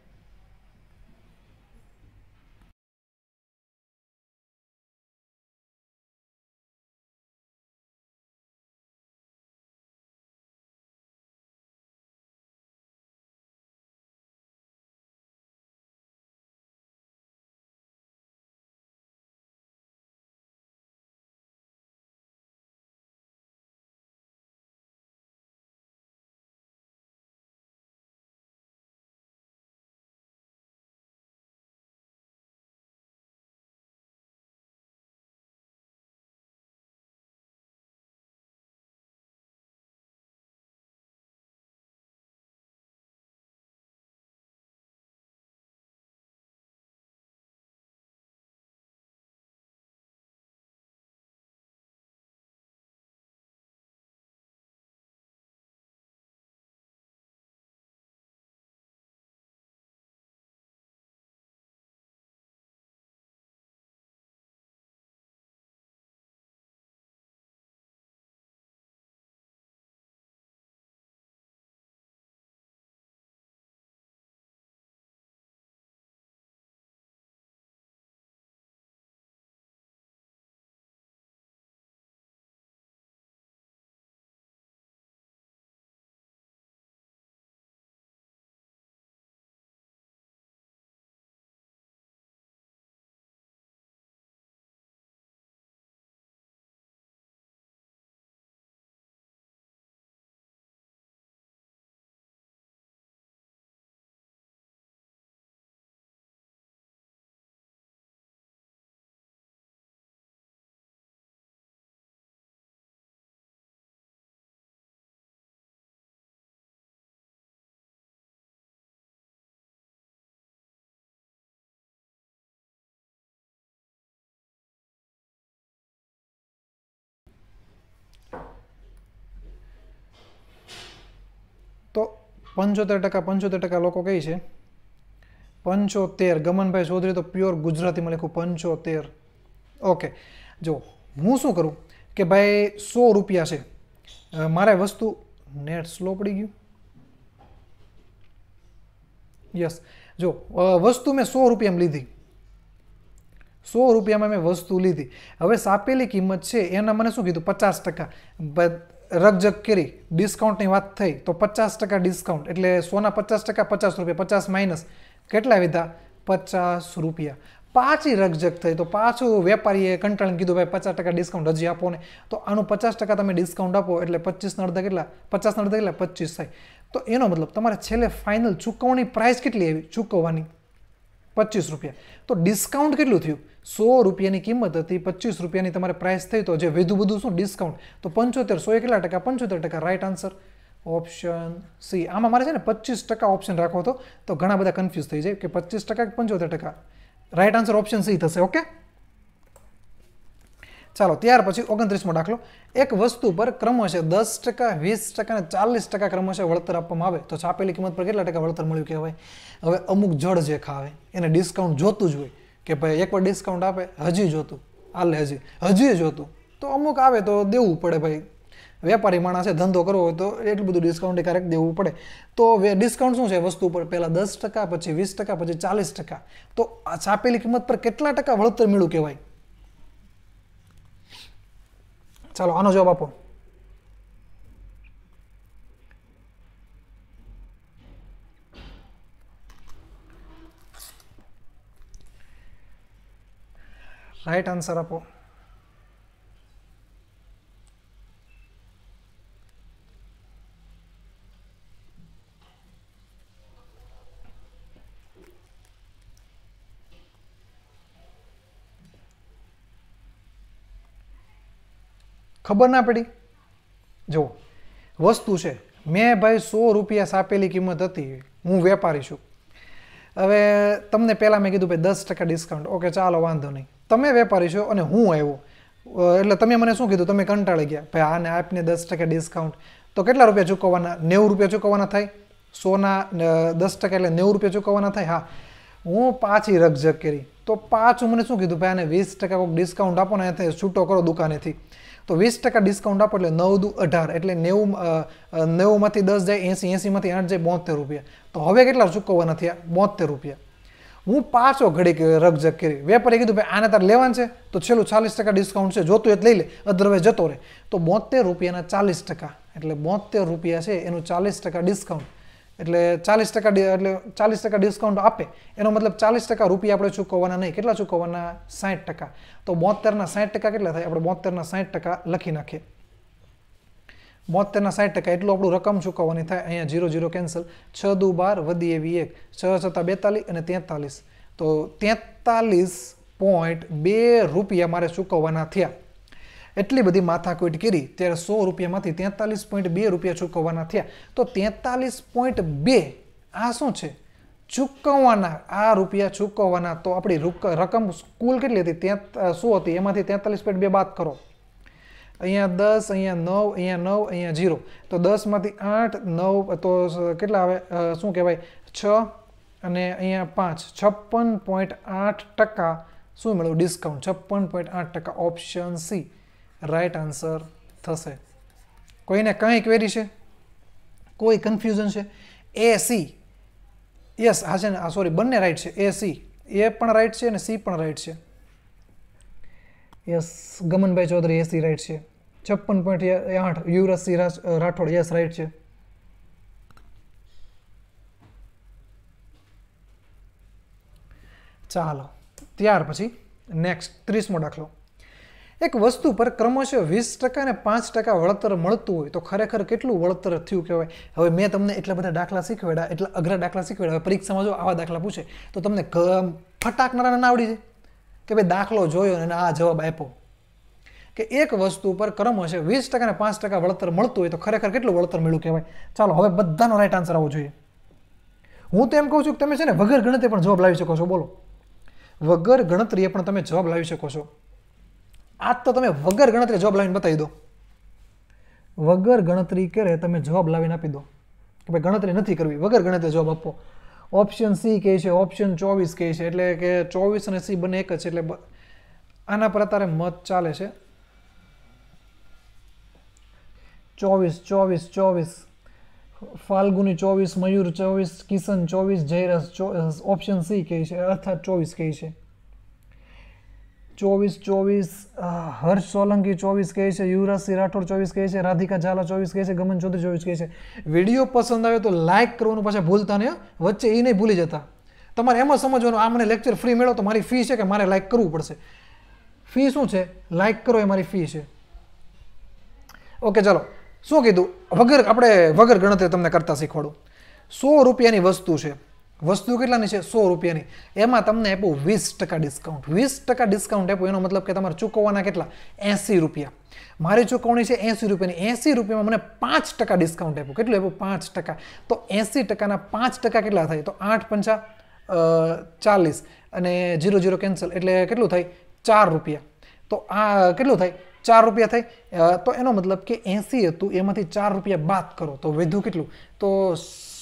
પંચોતેર ટકા પંચોતેર ટકા લોકો કહે છે પંચોતેર ગમનભાઈ ચૌધરી તો પ્યોર ગુજરાતીમાં લખું પંચોતેર ઓકે જો હું શું કરું કે ભાઈ સો રૂપિયા છે મારે વસ્તુ નેટ સ્લો પડી ગયું યસ જો વસ્તુ મેં સો રૂપિયામાં લીધી સો રૂપિયામાં મેં વસ્તુ લીધી હવે સાપેલી કિંમત છે એના મને શું કીધું પચાસ ટકા રકજક કરી ડિસ્કાઉન્ટની વાત થઈ તો પચાસ ટકા ડિસ્કાઉન્ટ એટલે સોના પચાસ ટકા પચાસ રૂપિયા પચાસ માઇનસ કેટલા લીધા પચાસ રૂપિયા પાછી રકજક થઈ તો પાછું વેપારીએ કંટાળીને કીધું ભાઈ પચાસ ટકા ડિસ્કાઉન્ટ હજી આપો ને તો આનું પચાસ ટકા તમે ડિસ્કાઉન્ટ આપો એટલે પચીસના અડધા કેટલા પચાસના અડધા કેટલા પચીસ થાય તો એનો મતલબ તમારે છેલ્લે ફાઇનલ ચૂકવણી પ્રાઇસ કેટલી આવી ચૂકવવાની પચીસ રૂપિયા તો ડિસ્કાઉન્ટ કેટલું થયું સો રૂપિયાની કિંમત હતી પચીસ રૂપિયાની તમારે પ્રાઇસ થઈ તો જે વધુ બધું શું ડિસ્કાઉન્ટ તો પંચોતેર સો કેટલા ટકા પંચોતેર ટકા રાઇટ આન્સર ઓપ્શન સી આમાં મારે છે ને પચીસ ટકા ઓપ્શન રાખવો હતો તો ઘણા બધા કન્ફ્યુઝ થઈ જાય કે પચીસ ટકા કે પંચોતેર ટકા રાઇટ આન્સર ઓપ્શન સી થશે ઓકે ચાલો ત્યાર પછી ઓગણત્રીસમો દાખલો એક વસ્તુ પર ક્રમશે દસ ટકા વીસ ટકા અને ચાલીસ ટકા ક્રમશે વળતર આપવામાં આવે તો છાપેલી કિંમત પર કેટલા ટકા વળતર મળ્યું કહેવાય હવે અમુક જળ જે ખાવે એને ડિસ્કાઉન્ટ જોતું જ હોય કે ભાઈ એકવાર ડિસ્કાઉન્ટ આપે હજી જોતું હાલે હજી હજી જોતું તો અમુક આવે તો દેવું પડે ભાઈ વેપારી માણસે ધંધો કરવો હોય તો એટલું બધું ડિસ્કાઉન્ટ ક્યારેક દેવું પડે તો ડિસ્કાઉન્ટ શું છે વસ્તુ પર પહેલાં દસ ટકા પછી વીસ ટકા પછી ચાલીસ ટકા તો આ છાપેલી કિંમત પર કેટલા ટકા વળતર મેળવું કહેવાય ચાલો આનો જવાબ આપો રાઈટ આન્સર આપો ખબર ના પડી જો વસ્તુ છે મેં ભાઈ સો રૂપિયા સાપેલી કિંમત હતી હું વેપારી છું હવે તમને પહેલાં મેં કીધું ભાઈ દસ ટકા ડિસ્કાઉન્ટ ઓકે ચાલો વાંધો નહીં તમે વેપારી છો અને હું આવ્યો એટલે તમે મને શું કીધું તમે કંટાળી ગયા ભાઈ આને આપને દસ ટકા ડિસ્કાઉન્ટ તો કેટલા રૂપિયા ચૂકવવાના નેવું રૂપિયા ચૂકવવાના થાય સોના દસ ટકા એટલે નેવું રૂપિયા ચૂકવવાના થાય હા હું પાછી રકઝક કરી તો પાછું મને શું કીધું ભાઈ આને વીસ ટકા કોઈક ડિસ્કાઉન્ટ આપો ને અહીંયા છૂટો કરો દુકાનેથી તો વીસ ટકા ડિસ્કાઉન્ટ આપો એટલે નવ દુ અઢાર એટલે નેવું નેવુંમાંથી દસ જાય એંસી એંસીમાંથી આઠ જાય બોતેર રૂપિયા તો હવે કેટલા ચૂકવવાના થયા બોતેર રૂપિયા હું પાછો ઘડીક રગજગ કરી વેપારી કીધું ભાઈ આને તારે લેવાનું છે તો છેલ્લું ચાલીસ ટકા ડિસ્કાઉન્ટ છે જોતું એટલે લઈ લે અદરવાઇઝ જતો રહે તો બોતેર રૂપિયાના ચાલીસ ટકા એટલે બોતેર રૂપિયા છે એનું ચાલીસ ટકા ડિસ્કાઉન્ટ એટલે ચાલીસ ટકા એટલે ચાલીસ ટકા ડિસ્કાઉન્ટ આપે એનો મતલબ ચાલીસ ટકા રૂપિયા આપણે ચૂકવવાના નહીં કેટલા ચૂકવવાના સાઠ ટકા તો બોતેરના સાઠ ટકા કેટલા થાય આપણે બોતેરના સાઠ ટકા લખી નાખીએ બોતેરના સાઠ ટકા એટલું આપણું રકમ ચૂકવવાની થાય અહીંયા ઝીરો ઝીરો કેન્સલ છ દુ બાર વધી એવી એક છ છતાં બેતાલીસ અને તેતાલીસ તો તેતાલીસ પોઈન્ટ બે રૂપિયા મારે ચૂકવવાના થયા એટલી બધી માથાકૂટ કરી ત્યારે સો રૂપિયામાંથી તેતાલીસ પોઈન્ટ બે રૂપિયા ચૂકવવાના થયા તો તેતાલીસ પોઈન્ટ બે આ શું છે ચૂકવવાના આ રૂપિયા ચૂકવવાના તો આપણી રકમ સ્કૂલ કેટલી હતી તે શું હતી એમાંથી તેતાલીસ પોઈન્ટ બે બાદ કરો અહીંયા દસ અહીંયા નવ અહીંયા નવ અહીંયા ઝીરો તો દસમાંથી આઠ નવ તો કેટલા આવે શું કહેવાય છ અને અહીંયા પાંચ છપ્પન પોઈન્ટ આઠ ટકા શું મળ્યું ડિસ્કાઉન્ટ છપ્પન પોઈન્ટ આઠ ટકા ઓપ્શન સી રાઈટ આન્સર થશે કોઈને કાંઈ ક્વેરી છે કોઈ કન્ફ્યુઝન છે એ સી યસ હા છે ને સોરી બંને રાઈટ છે એ સી એ પણ રાઈટ છે અને સી પણ રાઈટ છે yes Gamanbhai Chaudhary A C right છે છપ્પન પોઈન્ટ આઠ યુવરાજસિંહ રાઠોડ યસ રાઈટ છે ચાલો ત્યાર પછી નેક્સ્ટ ત્રીસમો દાખલો એક વસ્તુ પર ક્રમશઃ વીસ ટકા અને પાંચ ટકા વળતર મળતું હોય તો ખરેખર કેટલું વળતર થયું કહેવાય હવે મેં તમને એટલા બધા દાખલા શીખવાડ્યા એટલા અઘરા દાખલા શીખવાડ્યા હવે પરીક્ષામાં જો આવા દાખલા પૂછે તો તમને ફટાકનારા ના આવડી જાય કે ભાઈ દાખલો જોયો અને આ જવાબ આપ્યો કે એક વસ્તુ પર હશે વીસ ટકા ને પાંચ ટકા વળતર મળતું હોય તો ખરેખર કેટલું વળતર મળ્યું કહેવાય ચાલો હવે બધાનો રાઈટ આન્સર આવવો જોઈએ હું તો એમ કહું છું કે તમે છે ને વગર ગણતરી પણ જવાબ લાવી શકો છો બોલો વગર ગણતરીએ પણ તમે જવાબ લાવી શકો છો આ તો તમે વગર ગણતરી જવાબ લાવીને બતાવી દો વગર ગણતરી કરે તમે જવાબ લાવીને આપી દો કે ભાઈ ગણતરી નથી કરવી વગર ગણતરી જવાબ આપો ઓપ્શન સી કહે છે ઓપ્શન ચોવીસ કહે છે એટલે કે ચોવીસ અને સી બંને એક જ છે એટલે આના પર મત ચાલે છે ચોવીસ ચોવીસ ચોવીસ ફાલ્ગુની ચોવીસ મયુર ચોવીસ કિશન ચોવીસ જયરસ ઓપ્શન સી કહે છે અર્થાત ચોવીસ કહે છે ચોવીસ ચોવીસ હર્ષ સોલંકી ચોવીસ કહે છે યુવરાજ સિંહ રાઠોડ ચોવીસ કહે છે રાધિકા ઝાલા ચોવીસ કહે છે ગમન ચૌધરી ચોવીસ કહે છે વિડીયો પસંદ આવે તો લાઇક કરવાનું પાછા ભૂલતા ને વચ્ચે એ નહીં ભૂલી જતા તમારે એમ જ સમજવાનું આ મને લેક્ચર ફ્રી મેળવો તો મારી ફી છે કે મારે લાઇક કરવું પડશે ફી શું છે લાઇક કરો એ મારી ફી છે ઓકે ચાલો શું કીધું વગર આપણે વગર ગણતરી તમને કરતાં શીખવાડું સો રૂપિયાની વસ્તુ છે વસ્તુ કેટલાની છે સો રૂપિયાની એમાં તમને આપ્યું વીસ ટકા ડિસ્કાઉન્ટ વીસ ટકા ડિસ્કાઉન્ટ આપ્યું એનો મતલબ કે તમારે ચૂકવવાના કેટલા એંસી રૂપિયા મારી ચૂકવણી છે એંસી રૂપિયાની એંસી રૂપિયામાં મને પાંચ ટકા ડિસ્કાઉન્ટ આપ્યું કેટલું આપ્યું પાંચ ટકા તો એંસી ટકાના પાંચ ટકા કેટલા થાય તો આઠ પંચા ચાલીસ અને જીરો જીરો કેન્સલ એટલે કેટલું થાય ચાર રૂપિયા તો આ કેટલું થાય ચાર રૂપિયા થાય તો એનો મતલબ કે એંસી હતું એમાંથી ચાર રૂપિયા બાદ કરો તો વધુ કેટલું તો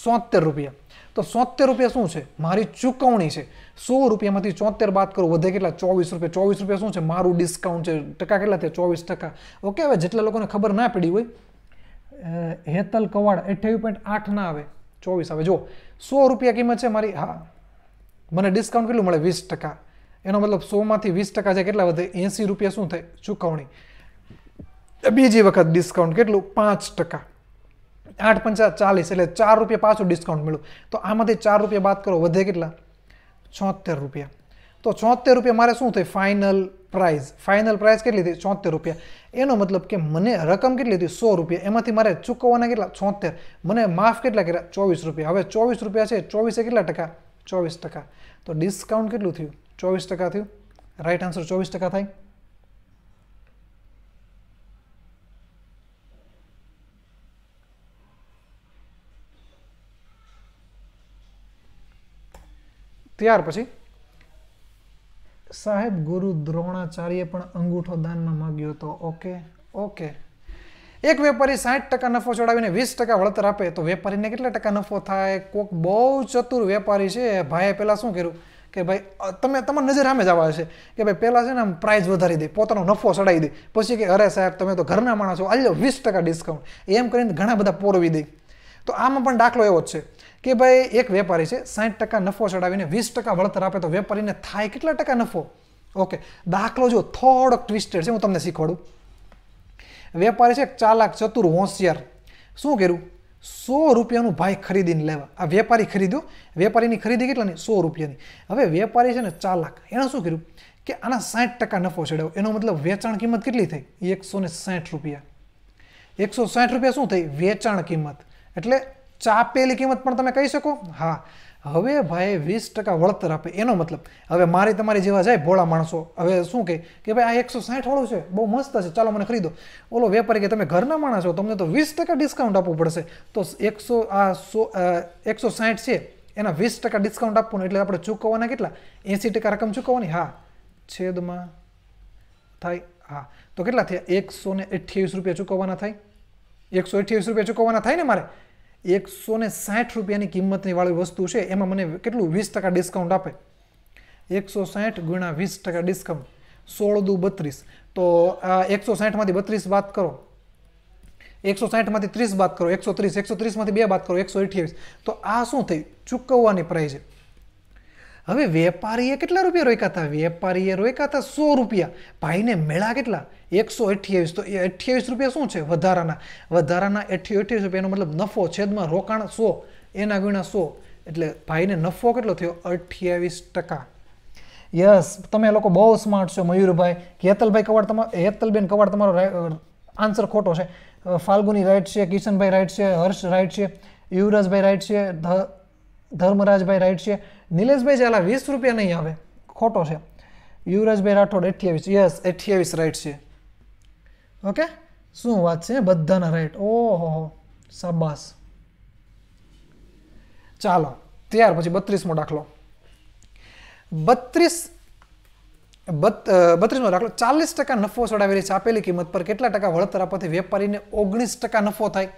સોતેર રૂપિયા તો સોતેર રૂપિયા શું છે મારી ચૂકવણી છે સો રૂપિયામાંથી ચોતેર બાદ કરો વધે કેટલા ચોવીસ રૂપિયા ચોવીસ રૂપિયા શું છે મારું ડિસ્કાઉન્ટ છે ટકા કેટલા થયા ચોવીસ ટકા ઓકે હવે જેટલા લોકોને ખબર ના પડી હોય હેતલ કવાડ અઠ્યાવીસ પોઈન્ટ આઠ ના આવે ચોવીસ આવે જો સો રૂપિયા કિંમત છે મારી હા મને ડિસ્કાઉન્ટ કેટલું મળે વીસ ટકા એનો મતલબ સોમાંથી વીસ ટકા છે કેટલા વધે એંસી રૂપિયા શું થાય ચૂકવણી બીજી વખત ડિસ્કાઉન્ટ કેટલું પાંચ ટકા આઠ પંચા ચાલીસ એટલે ચાર રૂપિયા પાછું ડિસ્કાઉન્ટ મળ્યું તો આમાંથી ચાર રૂપિયા બાદ કરો વધે કેટલા છોતેર રૂપિયા તો છોતેર રૂપિયા મારે શું થયું ફાઇનલ પ્રાઇઝ ફાઇનલ પ્રાઇઝ કેટલી હતી છોતેર રૂપિયા એનો મતલબ કે મને રકમ કેટલી હતી સો રૂપિયા એમાંથી મારે ચૂકવવાના કેટલા છોતેર મને માફ કેટલા કર્યા ચોવીસ રૂપિયા હવે ચોવીસ રૂપિયા છે ચોવીસે કેટલા ટકા ચોવીસ ટકા તો ડિસ્કાઉન્ટ કેટલું થયું ચોવીસ ટકા થયું રાઈટ આન્સર ચોવીસ ટકા થાય ત્યાર પછી સાહેબ ગુરુ દ્રોણાચાર્ય પણ અંગૂઠો દાનમાં માગ્યો હતો ઓકે ઓકે એક વેપારી સાઠ ટકા નફો ચડાવીને વીસ ટકા વળતર આપે તો વેપારીને કેટલા ટકા નફો થાય કોક બહુ ચતુર વેપારી છે ભાઈએ પહેલાં શું કર્યું કે ભાઈ તમે તમારી નજર સામે જ આવા હશે કે ભાઈ પહેલાં છે ને આમ પ્રાઇઝ વધારી દે પોતાનો નફો ચડાવી દે પછી કે અરે સાહેબ તમે તો ઘરના માણસો આલ્યો વીસ ટકા ડિસ્કાઉન્ટ એમ કરીને ઘણા બધા પોરવી દે તો આમાં પણ દાખલો એવો જ છે કે ભાઈ એક વેપારી છે સાઠ ટકા નફો ચડાવીને વીસ ટકા વળતર આપે તો વેપારીને થાય કેટલા ટકા નફો ઓકે દાખલો જો થોડોક ટ્વિસ્ટેડ છે હું તમને શીખવાડું વેપારી છે ચાલાક ચતુર હોશિયાર શું કર્યું સો રૂપિયાનું ભાઈ ખરીદીને લેવા આ વેપારી ખરીદ્યો વેપારીની ખરીદી કેટલાની સો રૂપિયાની હવે વેપારી છે ને ચાલાક એણે શું કર્યું કે આના સાઠ ટકા નફો ચડાવ્યો એનો મતલબ વેચાણ કિંમત કેટલી થઈ એકસો ને સાઠ રૂપિયા એકસો સાઠ રૂપિયા શું થઈ વેચાણ કિંમત એટલે ચા આપેલી કિંમત પણ તમે કહી શકો હા હવે ભાઈ વીસ ટકા વળતર આપે એનો મતલબ હવે મારે તમારી જેવા જાય ભોળા માણસો હવે શું કહે કે ભાઈ આ એકસો સાઠવાળું છે બહુ મસ્ત છે ચાલો મને ખરીદો ઓલો વેપારી કે તમે ઘરના માણસ છો તમને તો વીસ ટકા ડિસ્કાઉન્ટ આપવું પડશે તો એકસો આ સો એકસો સાઠ છે એના વીસ ટકા ડિસ્કાઉન્ટ આપવું એટલે આપણે ચૂકવવાના કેટલા એંસી ટકા રકમ ચૂકવવાની હા છેદમાં થાય હા તો કેટલા થયા એકસો ને અઠ્યાવીસ રૂપિયા ચૂકવવાના થાય એકસો અઠ્યાવીસ રૂપિયા ચૂકવવાના થાય ને મારે એકસો ને સાઠ રૂપિયાની કિંમતની વાળી વસ્તુ છે એમાં મને કેટલું વીસ ટકા ડિસ્કાઉન્ટ આપે એકસો સાઠ ગુણા વીસ ટકા ડિસ્કાઉન્ટ સોળ દુ બત્રીસ તો આ એકસો સાઠમાંથી બત્રીસ વાત કરો એકસો સાઠમાંથી ત્રીસ વાત કરો એકસો ત્રીસ એકસો ત્રીસમાંથી બે વાત કરો એકસો અઠ્યાવીસ તો આ શું થયું ચૂકવવાની પ્રાઇઝ છે હવે વેપારીએ કેટલા રૂપિયા રોક્યા હતા વેપારીએ રોક્યા હતા સો રૂપિયા ભાઈને મેળા કેટલા એકસો અઠ્યાવીસ તો એ અઠ્યાવીસ રૂપિયા શું છે વધારાના વધારાના અઠ્યો અઠ્યાવીસ રૂપિયાનો મતલબ નફો છેદમાં રોકાણ સો એના ગુણ્યા સો એટલે ભાઈને નફો કેટલો થયો અઠ્યાવીસ ટકા યસ તમે લોકો બહુ સ્માર્ટ છો મયુરભાઈ હેતલભાઈ કવાડ તમારો હેતલબેન કવાડ તમારો આન્સર ખોટો છે ફાલ્ગુની રાઈટ છે કિશનભાઈ રાઈટ છે હર્ષ રાઈટ છે યુવરાજભાઈ રાઈટ છે ધર્મરાજભાઈ રાઈટ છે નિલેશભાઈ ચાલા વીસ રૂપિયા નહીં આવે ખોટો છે યુવરાજભાઈ રાઠોડ અઠ્યાવીસ યસ અઠ્યાવીસ રાઈટ છે ઓકે શું વાત છે બધાના રાઈટ ઓહો હો શાબાસ ચાલો ત્યાર પછી બત્રીસમો દાખલો બત્રીસ બત્રીસમો દાખલો ચાલીસ ટકા નફો ચડાવી રહી છે આપેલી કિંમત પર કેટલા ટકા વળતર આપવાથી વેપારીને ઓગણીસ ટકા નફો થાય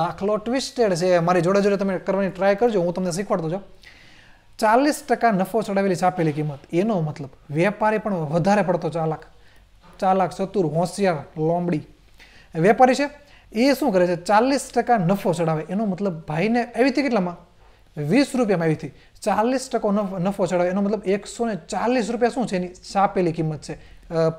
દાખલો ટ્વિસ્ટેડ છે મારી જોડે જોડે તમે કરવાની ટ્રાય કરજો હું તમને શીખવાડતો છું ચાલીસ ટકા નફો ચડાવેલી છાપેલી કિંમત એનો મતલબ વેપારી પણ વધારે પડતો ચાલાક ચાલાક ચતુર હોશિયાર લોમડી વેપારી છે એ શું કરે છે ચાલીસ ટકા નફો ચડાવે એનો મતલબ ભાઈને આવી હતી કેટલામાં વીસ રૂપિયામાં આવી હતી ચાલીસ ટકો નફો ચડાવે એનો મતલબ એકસો ને ચાલીસ રૂપિયા શું છે એની છાપેલી કિંમત છે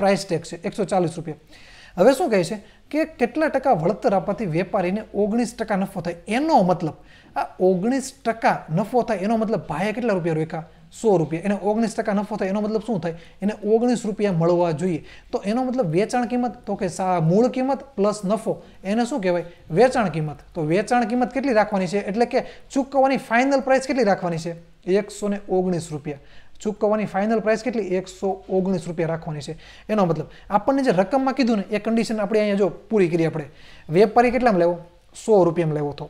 પ્રાઇસ ટેક્સ છે એકસો ચાલીસ રૂપિયા હવે શું કહે છે કે કેટલા ટકા વળતર આપવાથી વેપારીને ઓગણીસ ટકા નફો થાય એનો મતલબ આ ઓગણીસ ટકા નફો થાય એનો મતલબ ભાઈએ કેટલા રૂપિયા રોક્યા સો રૂપિયા એને ઓગણીસ ટકા નફો થાય એનો મતલબ શું થાય એને ઓગણીસ રૂપિયા મળવા જોઈએ તો એનો મતલબ વેચાણ કિંમત તો કે મૂળ કિંમત પ્લસ નફો એને શું કહેવાય વેચાણ કિંમત તો વેચાણ કિંમત કેટલી રાખવાની છે એટલે કે ચૂકવવાની ફાઇનલ પ્રાઇસ કેટલી રાખવાની છે એકસો ઓગણીસ રૂપિયા ચૂકવવાની ફાઇનલ પ્રાઇસ કેટલી એકસો ઓગણીસ રૂપિયા રાખવાની છે એનો મતલબ આપણને જે રકમમાં કીધું ને એ કન્ડિશન આપણે અહીંયા જો પૂરી કરી આપણે વેપારી કેટલામાં લેવો સો રૂપિયામાં લેવો હતો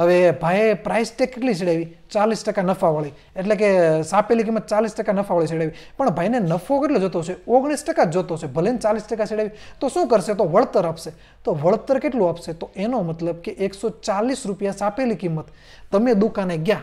હવે ભાઈએ પ્રાઇસ ટેગ કેટલી ચડાવી ચાલીસ ટકા નફાવાળી એટલે કે સાપેલી કિંમત ચાલીસ ટકા નફાવાળી ચડાવી પણ ભાઈને નફો કેટલો જોતો છે ઓગણીસ ટકા જ જોતો છે ભલે ને ચાલીસ ટકા ચડાવી તો શું કરશે તો વળતર આપશે તો વળતર કેટલું આપશે તો એનો મતલબ કે એકસો ચાલીસ રૂપિયા સાપેલી કિંમત તમે દુકાને ગયા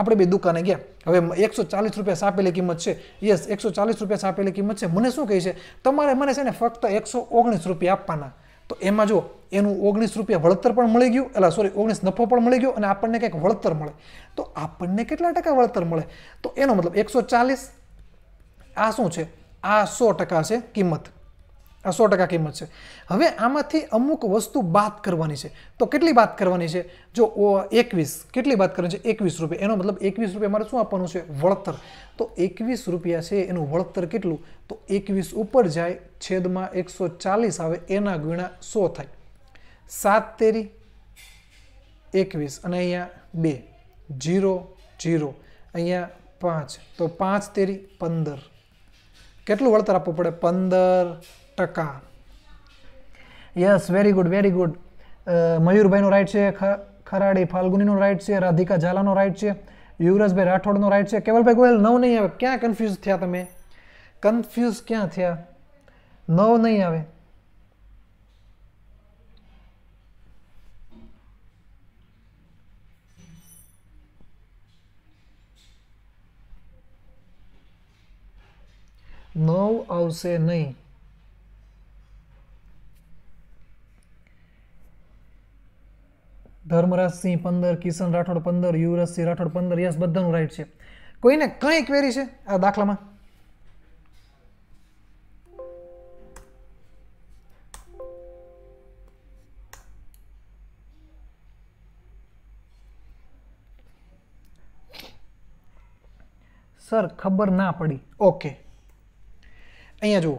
આપણે બે દુકાને ગયા હવે એકસો ચાલીસ રૂપિયા સાપેલી કિંમત છે યસ એકસો ચાલીસ રૂપિયા સાપેલી કિંમત છે મને શું કહે છે તમારે મને છે ને ફક્ત એકસો ઓગણીસ રૂપિયા આપવાના તો એમાં જો એનું ઓગણીસ રૂપિયા વળતર પણ મળી ગયું એટલે સોરી ઓગણીસ નફો પણ મળી ગયો અને આપણને કંઈક વળતર મળે તો આપણને કેટલા ટકા વળતર મળે તો એનો મતલબ એકસો ચાલીસ આ શું છે આ સો ટકા છે કિંમત આ સો ટકા કિંમત છે હવે આમાંથી અમુક વસ્તુ બાદ કરવાની છે તો કેટલી બાદ કરવાની છે જો એકવીસ કેટલી બાદ કરવાની છે એકવીસ રૂપિયા એનો મતલબ એકવીસ રૂપિયા મારે શું આપવાનું છે વળતર તો એકવીસ રૂપિયા છે એનું વળતર કેટલું તો એકવીસ ઉપર જાય છેદમાં એકસો ચાલીસ આવે એના ગુણા સો થાય સાત તેરી એકવીસ અને અહીંયા બે જીરો જીરો અહીંયા પાંચ તો પાંચ તેરી પંદર કેટલું વળતર આપવું પડે પંદર ટકા yes very good very good મયુરભાઈનો રાઈટ છે ખરાડી ફાલ્ગુનીનો રાઈટ છે રાધિકા ઝાલાનો રાઈટ છે યુવરાજભાઈ રાઠોડનો રાઈટ છે કેવલભાઈ ગોયલ નવ નહીં આવે ક્યાં કન્ફ્યુઝ થયા તમે કન્ફ્યુઝ ક્યાં થયા નવ નહીં આવે નવ આવશે નહીં ધર્મરાજસિંહ પંદર કિશન રાઠોડ પંદર યુવરાજસિંહ રાઠોડ પંદર યસ બધાનું રાઈટ છે કોઈને કઈ ક્વેરી છે આ દાખલામાં સર ખબર ના પડી ઓકે અહીંયા જુઓ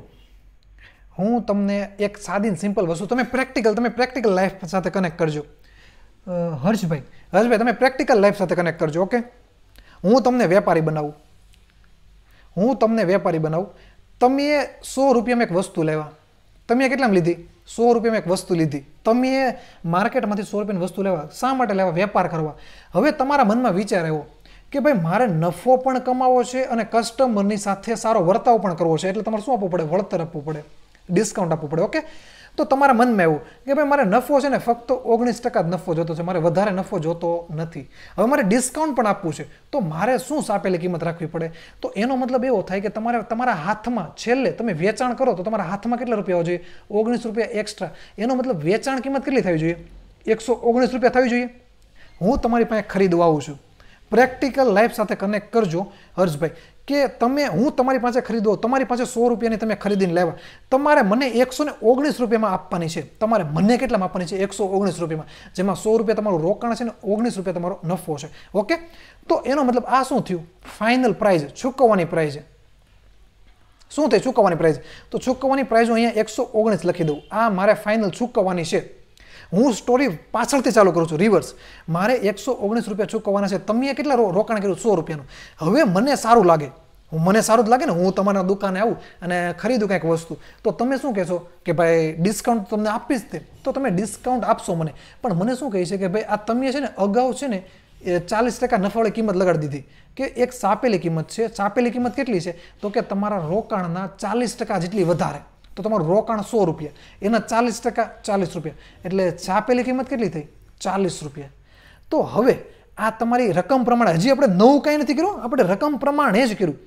હું તમને એક સાદી સિમ્પલ વસ્તુ તમે પ્રેક્ટિકલ તમે પ્રેક્ટિકલ લાઈફ સાથે કનેક્ટ કરજો હર્ષભાઈ હર્ષભાઈ તમે પ્રેક્ટિકલ લાઈફ સાથે કનેક્ટ કરજો ઓકે હું તમને વેપારી બનાવું હું તમને વેપારી બનાવું તમે સો રૂપિયામાં એક વસ્તુ લેવા તમે કેટલામાં લીધી સો રૂપિયામાં એક વસ્તુ લીધી તમે માર્કેટમાંથી સો રૂપિયાની વસ્તુ લેવા શા માટે લેવા વેપાર કરવા હવે તમારા મનમાં વિચાર આવ્યો કે ભાઈ મારે નફો પણ કમાવો છે અને કસ્ટમરની સાથે સારો વર્તાવ પણ કરવો છે એટલે તમારે શું આપવું પડે વળતર આપવું પડે ડિસ્કાઉન્ટ આપવું પડે ઓકે તો તમારા મનમાં એવું કે ભાઈ મારે નફો છે ને ફક્ત ઓગણીસ ટકા જ નફો જોતો છે મારે વધારે નફો જોતો નથી હવે મારે ડિસ્કાઉન્ટ પણ આપવું છે તો મારે શું સાપેલી કિંમત રાખવી પડે તો એનો મતલબ એવો થાય કે તમારે તમારા હાથમાં છેલ્લે તમે વેચાણ કરો તો તમારા હાથમાં કેટલા રૂપિયા હોવા જોઈએ ઓગણીસ રૂપિયા એક્સ્ટ્રા એનો મતલબ વેચાણ કિંમત કેટલી થવી જોઈએ એકસો ઓગણીસ રૂપિયા થવી જોઈએ હું તમારી પાસે ખરીદવા આવું છું પ્રેક્ટિકલ લાઈફ સાથે કનેક્ટ કરજો હર્ષભાઈ કે તમે હું તમારી પાસે ખરીદો તમારી પાસે સો રૂપિયાની તમે ખરીદીને લેવા તમારે મને એકસો ને ઓગણીસ રૂપિયામાં આપવાની છે તમારે મને કેટલામાં આપવાની છે એકસો ઓગણીસ રૂપિયામાં જેમાં સો રૂપિયા તમારું રોકાણ છે ને ઓગણીસ રૂપિયા તમારો નફો છે ઓકે તો એનો મતલબ આ શું થયું ફાઇનલ પ્રાઇઝ ચૂકવવાની પ્રાઇઝ શું થઈ ચૂકવવાની પ્રાઇઝ તો ચૂકવવાની પ્રાઇઝ હું અહીંયા એકસો ઓગણીસ લખી દઉં આ મારે ફાઇનલ ચૂકવવાની છે હું સ્ટોરી પાછળથી ચાલુ કરું છું રિવર્સ મારે એકસો ઓગણીસ રૂપિયા ચૂકવવાના છે તમે કેટલા રોકાણ કર્યું સો રૂપિયાનું હવે મને સારું લાગે હું મને સારું જ લાગે ને હું તમારા દુકાને આવું અને ખરીદું કંઈક વસ્તુ તો તમે શું કહેશો કે ભાઈ ડિસ્કાઉન્ટ તમને આપીશ તે તો તમે ડિસ્કાઉન્ટ આપશો મને પણ મને શું કહે છે કે ભાઈ આ તમે છે ને અગાઉ છે ને ચાલીસ ટકા નફાવાળી કિંમત લગાડી દીધી કે એક સાપેલી કિંમત છે સાપેલી કિંમત કેટલી છે તો કે તમારા રોકાણના ચાલીસ ટકા જેટલી વધારે તો તમારું રોકાણ સો રૂપિયા એના ચાલીસ ટકા ચાલીસ રૂપિયા એટલે છાપેલી કિંમત કેટલી થઈ ચાલીસ રૂપિયા તો હવે આ તમારી રકમ પ્રમાણે હજી આપણે નવું કાંઈ નથી કર્યું આપણે રકમ પ્રમાણે જ કર્યું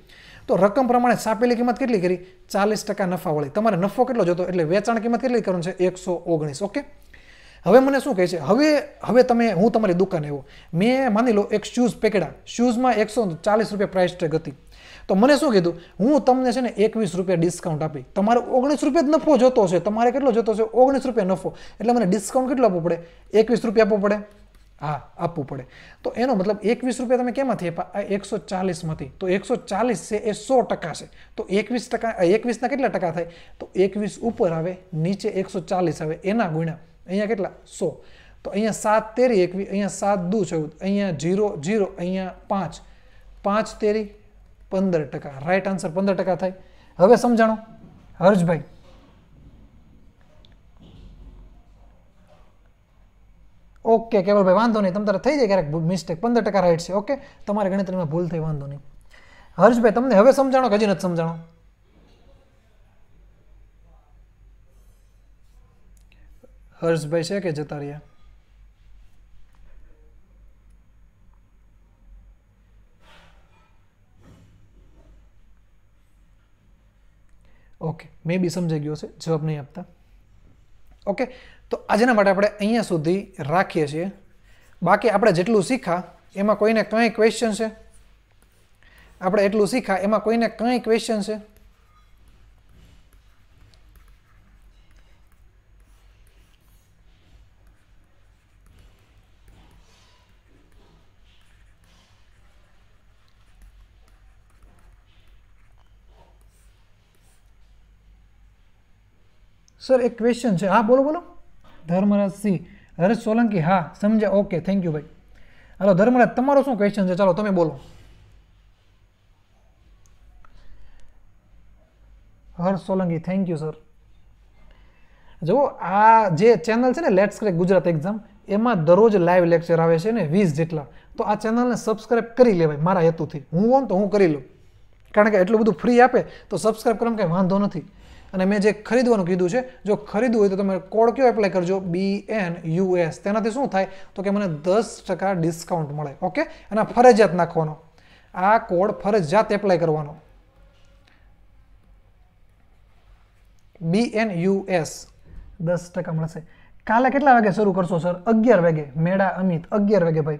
તો રકમ પ્રમાણે છાપેલી કિંમત કેટલી કરી ચાલીસ ટકા નફા વળી તમારે નફો કેટલો જોતો એટલે વેચાણ કિંમત કેટલી કરવાની છે એકસો ઓગણીસ ઓકે હવે મને શું કહે છે હવે હવે તમે હું તમારી દુકાને એવો મેં માની લો એક શૂઝ પેકડા શૂઝમાં એકસો ચાલીસ રૂપિયા પ્રાઇસ ટેગ હતી તો મને શું કીધું હું તમને છે ને એકવીસ રૂપિયા ડિસ્કાઉન્ટ આપી તમારે ઓગણીસ રૂપિયા નફો જોતો છે તમારે કેટલો જોતો છે ઓગણીસ રૂપિયા નફો એટલે મને ડિસ્કાઉન્ટ કેટલો આપવું પડે એકવીસ રૂપિયા આપવું પડે હા આપવું પડે તો એનો મતલબ એકવીસ રૂપિયા તમે કેમાંથી આપ્યા આ એકસો ચાલીસમાંથી તો એકસો ચાલીસ છે એ સો ટકા છે તો એકવીસ ટકા એકવીસના કેટલા ટકા થાય તો એકવીસ ઉપર આવે નીચે એકસો ચાલીસ આવે એના ગુણ્યા અહીંયા કેટલા સો તો અહીંયા સાત તેરી એકવીસ અહીંયા સાત દુ ચૌદ અહીંયા જીરો જીરો અહીંયા પાંચ પાંચ તેરી પંદર ટકા રાઈટ આન્સર પંદર ટકા થાય હવે સમજાણો હર્ષભાઈ ઓકે કેવલભાઈ વાંધો નહીં તમારે થઈ જાય ક્યારેક મિસ્ટેક પંદર ટકા રાઈટ છે ઓકે તમારી ગણતરીમાં ભૂલ થઈ વાંધો નહીં હર્ષભાઈ તમને હવે સમજાણો કે હજી નથી સમજાણો હર્ષભાઈ છે કે જતા રહ્યા ઓકે મે બી સમજાઈ ગયો છે જવાબ નહીં આપતા ઓકે તો આજના માટે આપણે અહીંયા સુધી રાખીએ છીએ બાકી આપણે જેટલું શીખા એમાં કોઈને કંઈ ક્વેશ્ચન છે આપણે એટલું શીખા એમાં કોઈને કંઈ ક્વેશ્ચન છે સર એક ક્વેશ્ચન છે હા બોલો બોલો ધર્મરાજ સિંહ હર્ષ સોલંકી હા સમજ્યા ઓકે થેન્ક યુ ભાઈ હાલો ધર્મરાજ તમારો શું ક્વેશ્ચન છે ચાલો તમે બોલો Harsh Solanki thank you sir જુઓ આ જે ચેનલ છે ને લેટ્સ ક્રેક ગુજરાત એક્ઝામ એમાં દરરોજ લાઈવ લેક્ચર આવે છે ને વીસ જેટલા તો આ ચેનલને સબસ્ક્રાઈબ કરી લેવાય મારા હેતુથી હું હોઉં તો હું કરી લઉં કારણ કે એટલું બધું ફ્રી આપે તો સબસ્ક્રાઈબ કરવામાં કંઈ વાંધો નથી અને મેં જે ખરીદવાનું કીધું છે જો ખરીદવું હોય તો તમે કોડ કયો એપ્લાય કરજો બી એન યુ એસ તેનાથી શું થાય તો કે મને દસ ટકા ડિસ્કાઉન્ટ મળે ઓકે અને ફરજિયાત નાખવાનો આ કોડ ફરજિયાત એપ્લાય કરવાનો બી એન યુ એસ દસ ટકા મળશે કાલે કેટલા વાગે શરૂ કરશો સર અગિયાર વાગે મેળા અમિત અગિયાર વાગે ભાઈ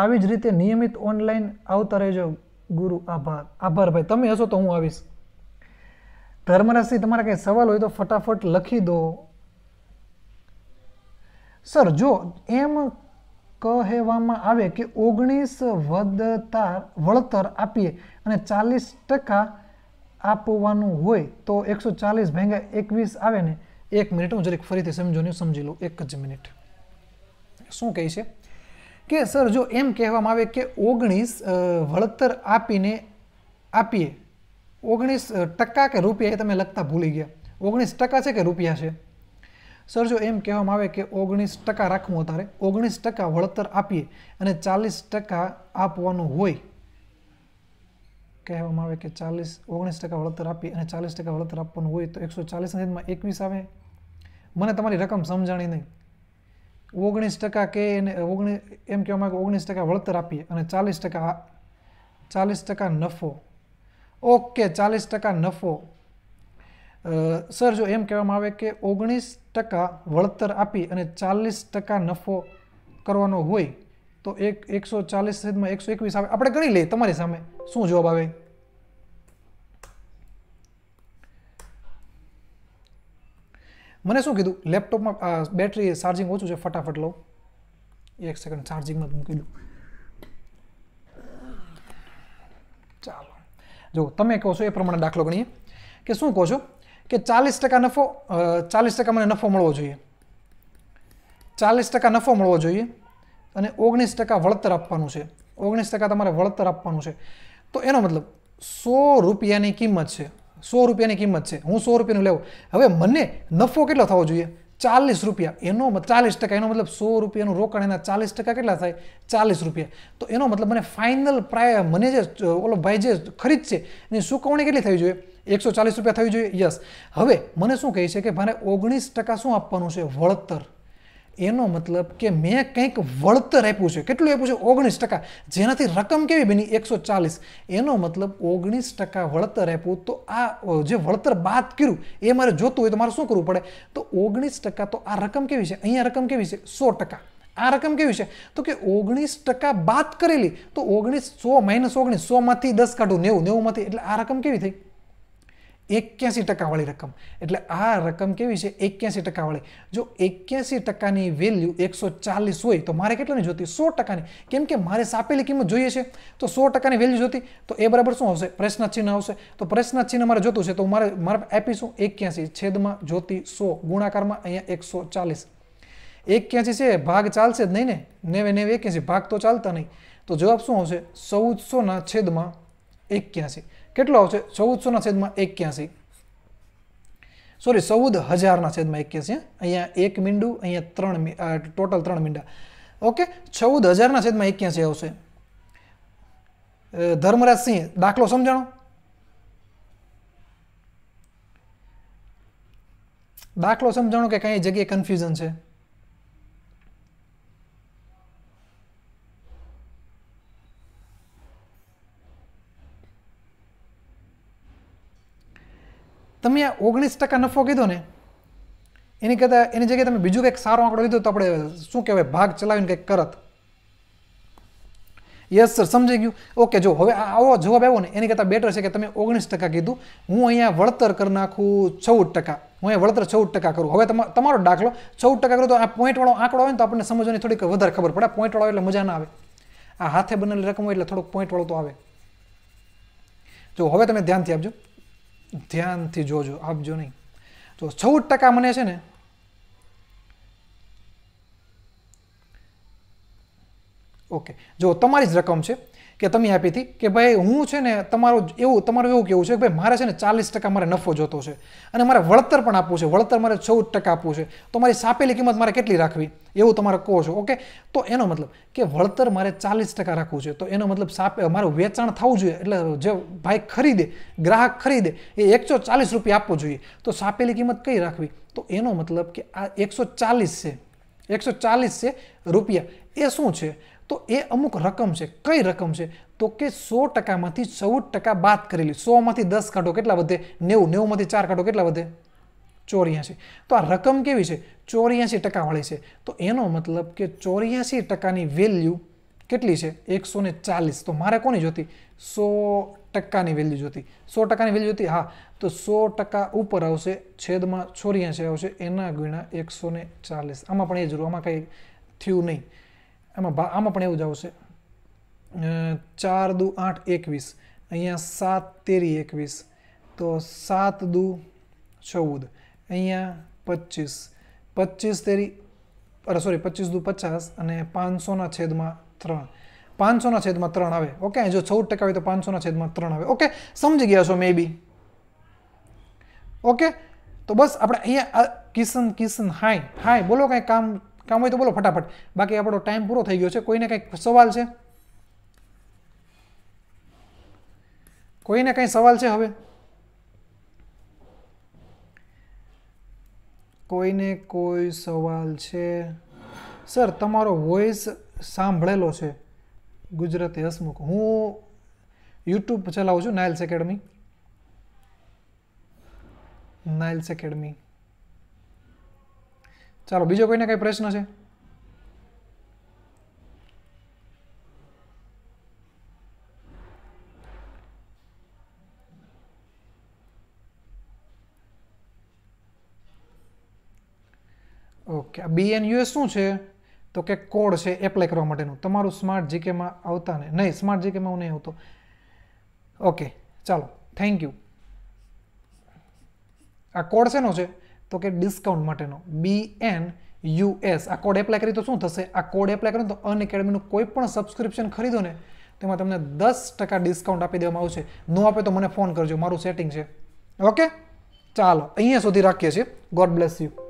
આવી જ રીતે નિયમિત ઓનલાઈન આવતા રહેજો ગુરુ આભાર આભાર ભાઈ તમે હશો તો હું આવીશ ધર્મરસથી તમારા કંઈ સવાલ હોય તો ફટાફટ લખી દો સર જો એમ કહેવામાં આવે કે ઓગણીસ વધતા વળતર આપીએ અને ચાલીસ ટકા આપવાનું હોય તો એકસો ચાલીસ ભેગા એકવીસ આવે ને એક મિનિટ હું જરીક ફરીથી સમજો ને સમજી લઉં એક જ મિનિટ શું કહે છે કે સર જો એમ કહેવામાં આવે કે ઓગણીસ વળતર આપીને આપીએ ઓગણીસ ટકા કે રૂપિયા એ તમે લખતા ભૂલી ગયા ઓગણીસ ટકા છે કે રૂપિયા છે સર જો એમ કહેવામાં આવે કે ઓગણીસ ટકા રાખવું અત્યારે ઓગણીસ ટકા વળતર આપીએ અને ચાલીસ ટકા આપવાનું હોય કહેવામાં આવે કે ચાલીસ ઓગણીસ ટકા વળતર આપી અને ચાલીસ ટકા વળતર આપવાનું હોય તો એકસો ચાલીસના છેદમાં એકવીસ આવે મને તમારી રકમ સમજાણી નહીં ઓગણીસ ટકા કે એને ઓગણીસ એમ કહેવામાં આવે કે ઓગણીસ ટકા વળતર આપીએ અને ચાલીસ ટકા ચાલીસ ટકા નફો ઓકે ચાલીસ ટકા નફો સર જો એમ કહેવામાં આવે કે ઓગણીસ ટકા વળતર આપી અને ચાલીસ ટકા નફો કરવાનો હોય તો એક એકસો ચાલીસ સહિતમાં એકસો એકવીસ આવે આપણે ગણી લઈએ તમારી સામે શું જવાબ આવે મને શું કીધું લેપટોપમાં બેટરી ચાર્જિંગ ઓછું છે ફટાફટ લો એક સેકન્ડ ચાર્જિંગમાં મૂકી દઉં જો તમે કહો છો એ પ્રમાણે દાખલો ગણીએ કે શું કહો છો કે ચાલીસ ટકા નફો ચાલીસ ટકા મને નફો મળવો જોઈએ ચાલીસ ટકા નફો મળવો જોઈએ અને ઓગણીસ ટકા વળતર આપવાનું છે ઓગણીસ ટકા તમારે વળતર આપવાનું છે તો એનો મતલબ સો રૂપિયાની કિંમત છે સો રૂપિયાની કિંમત છે હું સો રૂપિયાનું લેવું હવે મને નફો કેટલો થવો જોઈએ ચાલીસ રૂપિયા એનો ચાલીસ ટકા એનો મતલબ સો રૂપિયાનું રોકાણ એના ચાલીસ ટકા કેટલા થાય ચાલીસ રૂપિયા તો એનો મતલબ મને ફાઇનલ પ્રાય મને જે ઓલો ભાઈ જે ખરીદશે એની ચૂકવણી કેટલી થવી જોઈએ એકસો ચાલીસ રૂપિયા થવી જોઈએ યસ હવે મને શું કહે છે કે મારે ઓગણીસ ટકા શું આપવાનું છે વળતર એનો મતલબ કે મેં કંઈક વળતર આપ્યું છે કેટલું આપ્યું છે ઓગણીસ ટકા જેનાથી રકમ કેવી બની એકસો ચાલીસ એનો મતલબ ઓગણીસ ટકા વળતર આપ્યું તો આ જે વળતર બાદ કર્યું એ મારે જોતું હોય તો મારે શું કરવું પડે તો ઓગણીસ ટકા તો આ રકમ કેવી છે અહીંયા રકમ કેવી છે સો ટકા આ રકમ કેવી છે તો કે ઓગણીસ ટકા બાદ કરેલી તો ઓગણીસ સો માઇનસ ઓગણીસ સોમાંથી દસ કાઢું નેવું નેવુંમાંથી એટલે આ રકમ કેવી થઈ એક્યાસી ટકાવાળી રકમ એટલે આ રકમ કેવી છે એક્યાસી ટકાવાળી જો એક્યાસી ટકાની વેલ્યુ એકસો ચાલીસ હોય તો મારે કેટલાની જોતી સો ટકાની કેમ કે મારે સાપેલી કિંમત જોઈએ છે તો સો ટકાની વેલ્યુ જોતી તો એ બરાબર શું આવશે પ્રશ્ન ચિહ્ન આવશે તો પ્રશ્ન ચિહ્ન મારે જોતું છે તો મારે મારે આપી શું એક્યાસી છેદમાં જોતી સો ગુણાકારમાં અહીંયા એકસો ચાલીસ એક્યાસી છે ભાગ ચાલશે જ નહીં ને નેવે નેવે એક્યાસી ભાગ તો ચાલતા નહીં તો જવાબ શું આવશે ચૌદસોના છેદમાં એક્યાસી कितलो આવશે 1400/81 सॉरी 14000/81 અહીંયા 1 મિન્ડુ અહીંયા 3 ટોટલ 3 મિન્ડા ઓકે 14000/81 આવશે ધર્મરસિંહા દાખલો સમજણો દાખલો સમજણો કે કઈ જગ્યાએ કન્ફ્યુઝન છે તમે આ ઓગણીસ ટકા નફો કીધો ને એની કરતાં એની જગ્યાએ તમે બીજું કંઈક સારો આંકડો લીધો તો આપણે શું કહેવાય ભાગ ચલાવીને કંઈક કરત યસ સર સમજી ગયું ઓકે જો હવે આવો જવાબ આવ્યો ને એની કરતાં બેટર છે કે તમે ઓગણીસ ટકા કીધું હું અહીંયા વળતર કરી નાખું ચૌદ ટકા હું અહીંયા વળતર ચૌદ ટકા કરું હવે તમારો દાખલો ચૌદ ટકા કરું તો આ પોઈન્ટવાળો આંકડો હોય ને તો આપણને સમજવાની થોડીક વધારે ખબર પડે પોઈન્ટવાળો એટલે મજા ના આવે આ હાથે બનેલી રકમ હોય એટલે થોડોક પોઈન્ટવાળું તો આવે જો હવે તમે ધ્યાનથી આપજો ધ્યાનથી જોજો આપજો નહીં તો ચૌદ ટકા મને છે ને ઓકે જો તમારી જ રકમ છે કે તમે આપી હતી કે ભાઈ હું છે ને તમારું એવું તમારું એવું કેવું છે કે ભાઈ મારે છે ને ચાલીસ ટકા મારે નફો જોતો છે અને મારે વળતર પણ આપવું છે વળતર મારે ચૌદ ટકા આપવું છે તો મારી સાપેલી કિંમત મારે કેટલી રાખવી એવું તમારે કહો છો ઓકે તો એનો મતલબ કે વળતર મારે ચાલીસ ટકા રાખવું છે તો એનો મતલબ સાપે મારું વેચાણ થવું જોઈએ એટલે જે ભાઈ ખરીદે ગ્રાહક ખરીદે એ એકસો ચાલીસ રૂપિયા આપવું જોઈએ તો સાપેલી કિંમત કઈ રાખવી તો એનો મતલબ કે આ એકસો ચાલીસ છે એકસો ચાલીસ છે રૂપિયા એ શું છે તો એ અમુક રકમ છે કઈ રકમ છે તો કે સો ટકામાંથી ચૌદ ટકા બાદ કરેલી સોમાંથી દસ કાઢો કેટલા વધે નેવું નેવુંમાંથી ચાર કાઢો કેટલા વધે ચોર્યાસી તો આ રકમ કેવી છે ચોર્યાસી ટકાવાળી છે તો એનો મતલબ કે ચોર્યાસી ટકાની વેલ્યુ કેટલી છે એકસો ને ચાલીસ તો મારે કોની જોતી સો ટકાની વેલ્યુ જોતી સો ટકાની વેલ્યુ જોતી હા તો સો ટકા ઉપર આવશે છેદમાં ચોર્યાસી આવશે એના ગુણ્યા એકસો ને ચાલીસ આમાં પણ એ જરૂર આમાં કંઈ થયું નહીં આમાં આમાં પણ એવું જ આવશે ચાર દુ આઠ એકવીસ અહીંયા સાત તેરી એકવીસ તો સાત દુ ચૌદ અહીંયા પચીસ પચીસ તેરી સોરી પચીસ દુ પચાસ અને પાંચસોના છેદમાં ત્રણ પાંચસોના છેદમાં ત્રણ આવે ઓકે જો ચૌદ ટકા હોય તો પાંચસોના છેદમાં ત્રણ આવે ઓકે સમજી ગયા છો મે બી ઓકે તો બસ આપણે અહીંયા કિશન કિશન હાય હાય બોલો કંઈ કામ કામ હોય તો બોલો ફટાફટ બાકી આપણો ટાઈમ પૂરો થઈ ગયો છે કોઈને કંઈક સવાલ છે કોઈને કંઈ સવાલ છે હવે કોઈને કોઈ સવાલ છે સર તમારો વોઇસ સાંભળેલો છે ગુજરાતી હસમુખ હું યુટ્યુબ ચલાવું છું નાઇલ્સ એકેડમી નાઇલ્સ એકેડમી ચાલો બીજો કોઈને કંઈ પ્રશ્ન છે ઓકે બી એન યુએસ શું છે તો કે કોડ છે એપ્લાય કરવા માટેનું તમારું સ્માર્ટ જીકેમાં આવતા ને નહીં સ્માર્ટ જીકેમાં હું નહીં આવતો ઓકે ચાલો થેન્ક યુ આ કોડ શેનો છે તો કે ડિસ્કાઉન્ટ માટેનો બી એન યુએસ આ કોડ એપ્લાય કરી તો શું થશે આ કોડ એપ્લાય કરીને તો અન એકેડમીનું કોઈ પણ સબસ્ક્રિપ્શન ખરીદો ને તેમાં તમને દસ ટકા ડિસ્કાઉન્ટ આપી દેવામાં આવશે ન આપે તો મને ફોન કરજો મારું સેટિંગ છે ઓકે ચાલો અહીંયા સુધી રાખીએ છીએ ગોડ બ્લેસ યુ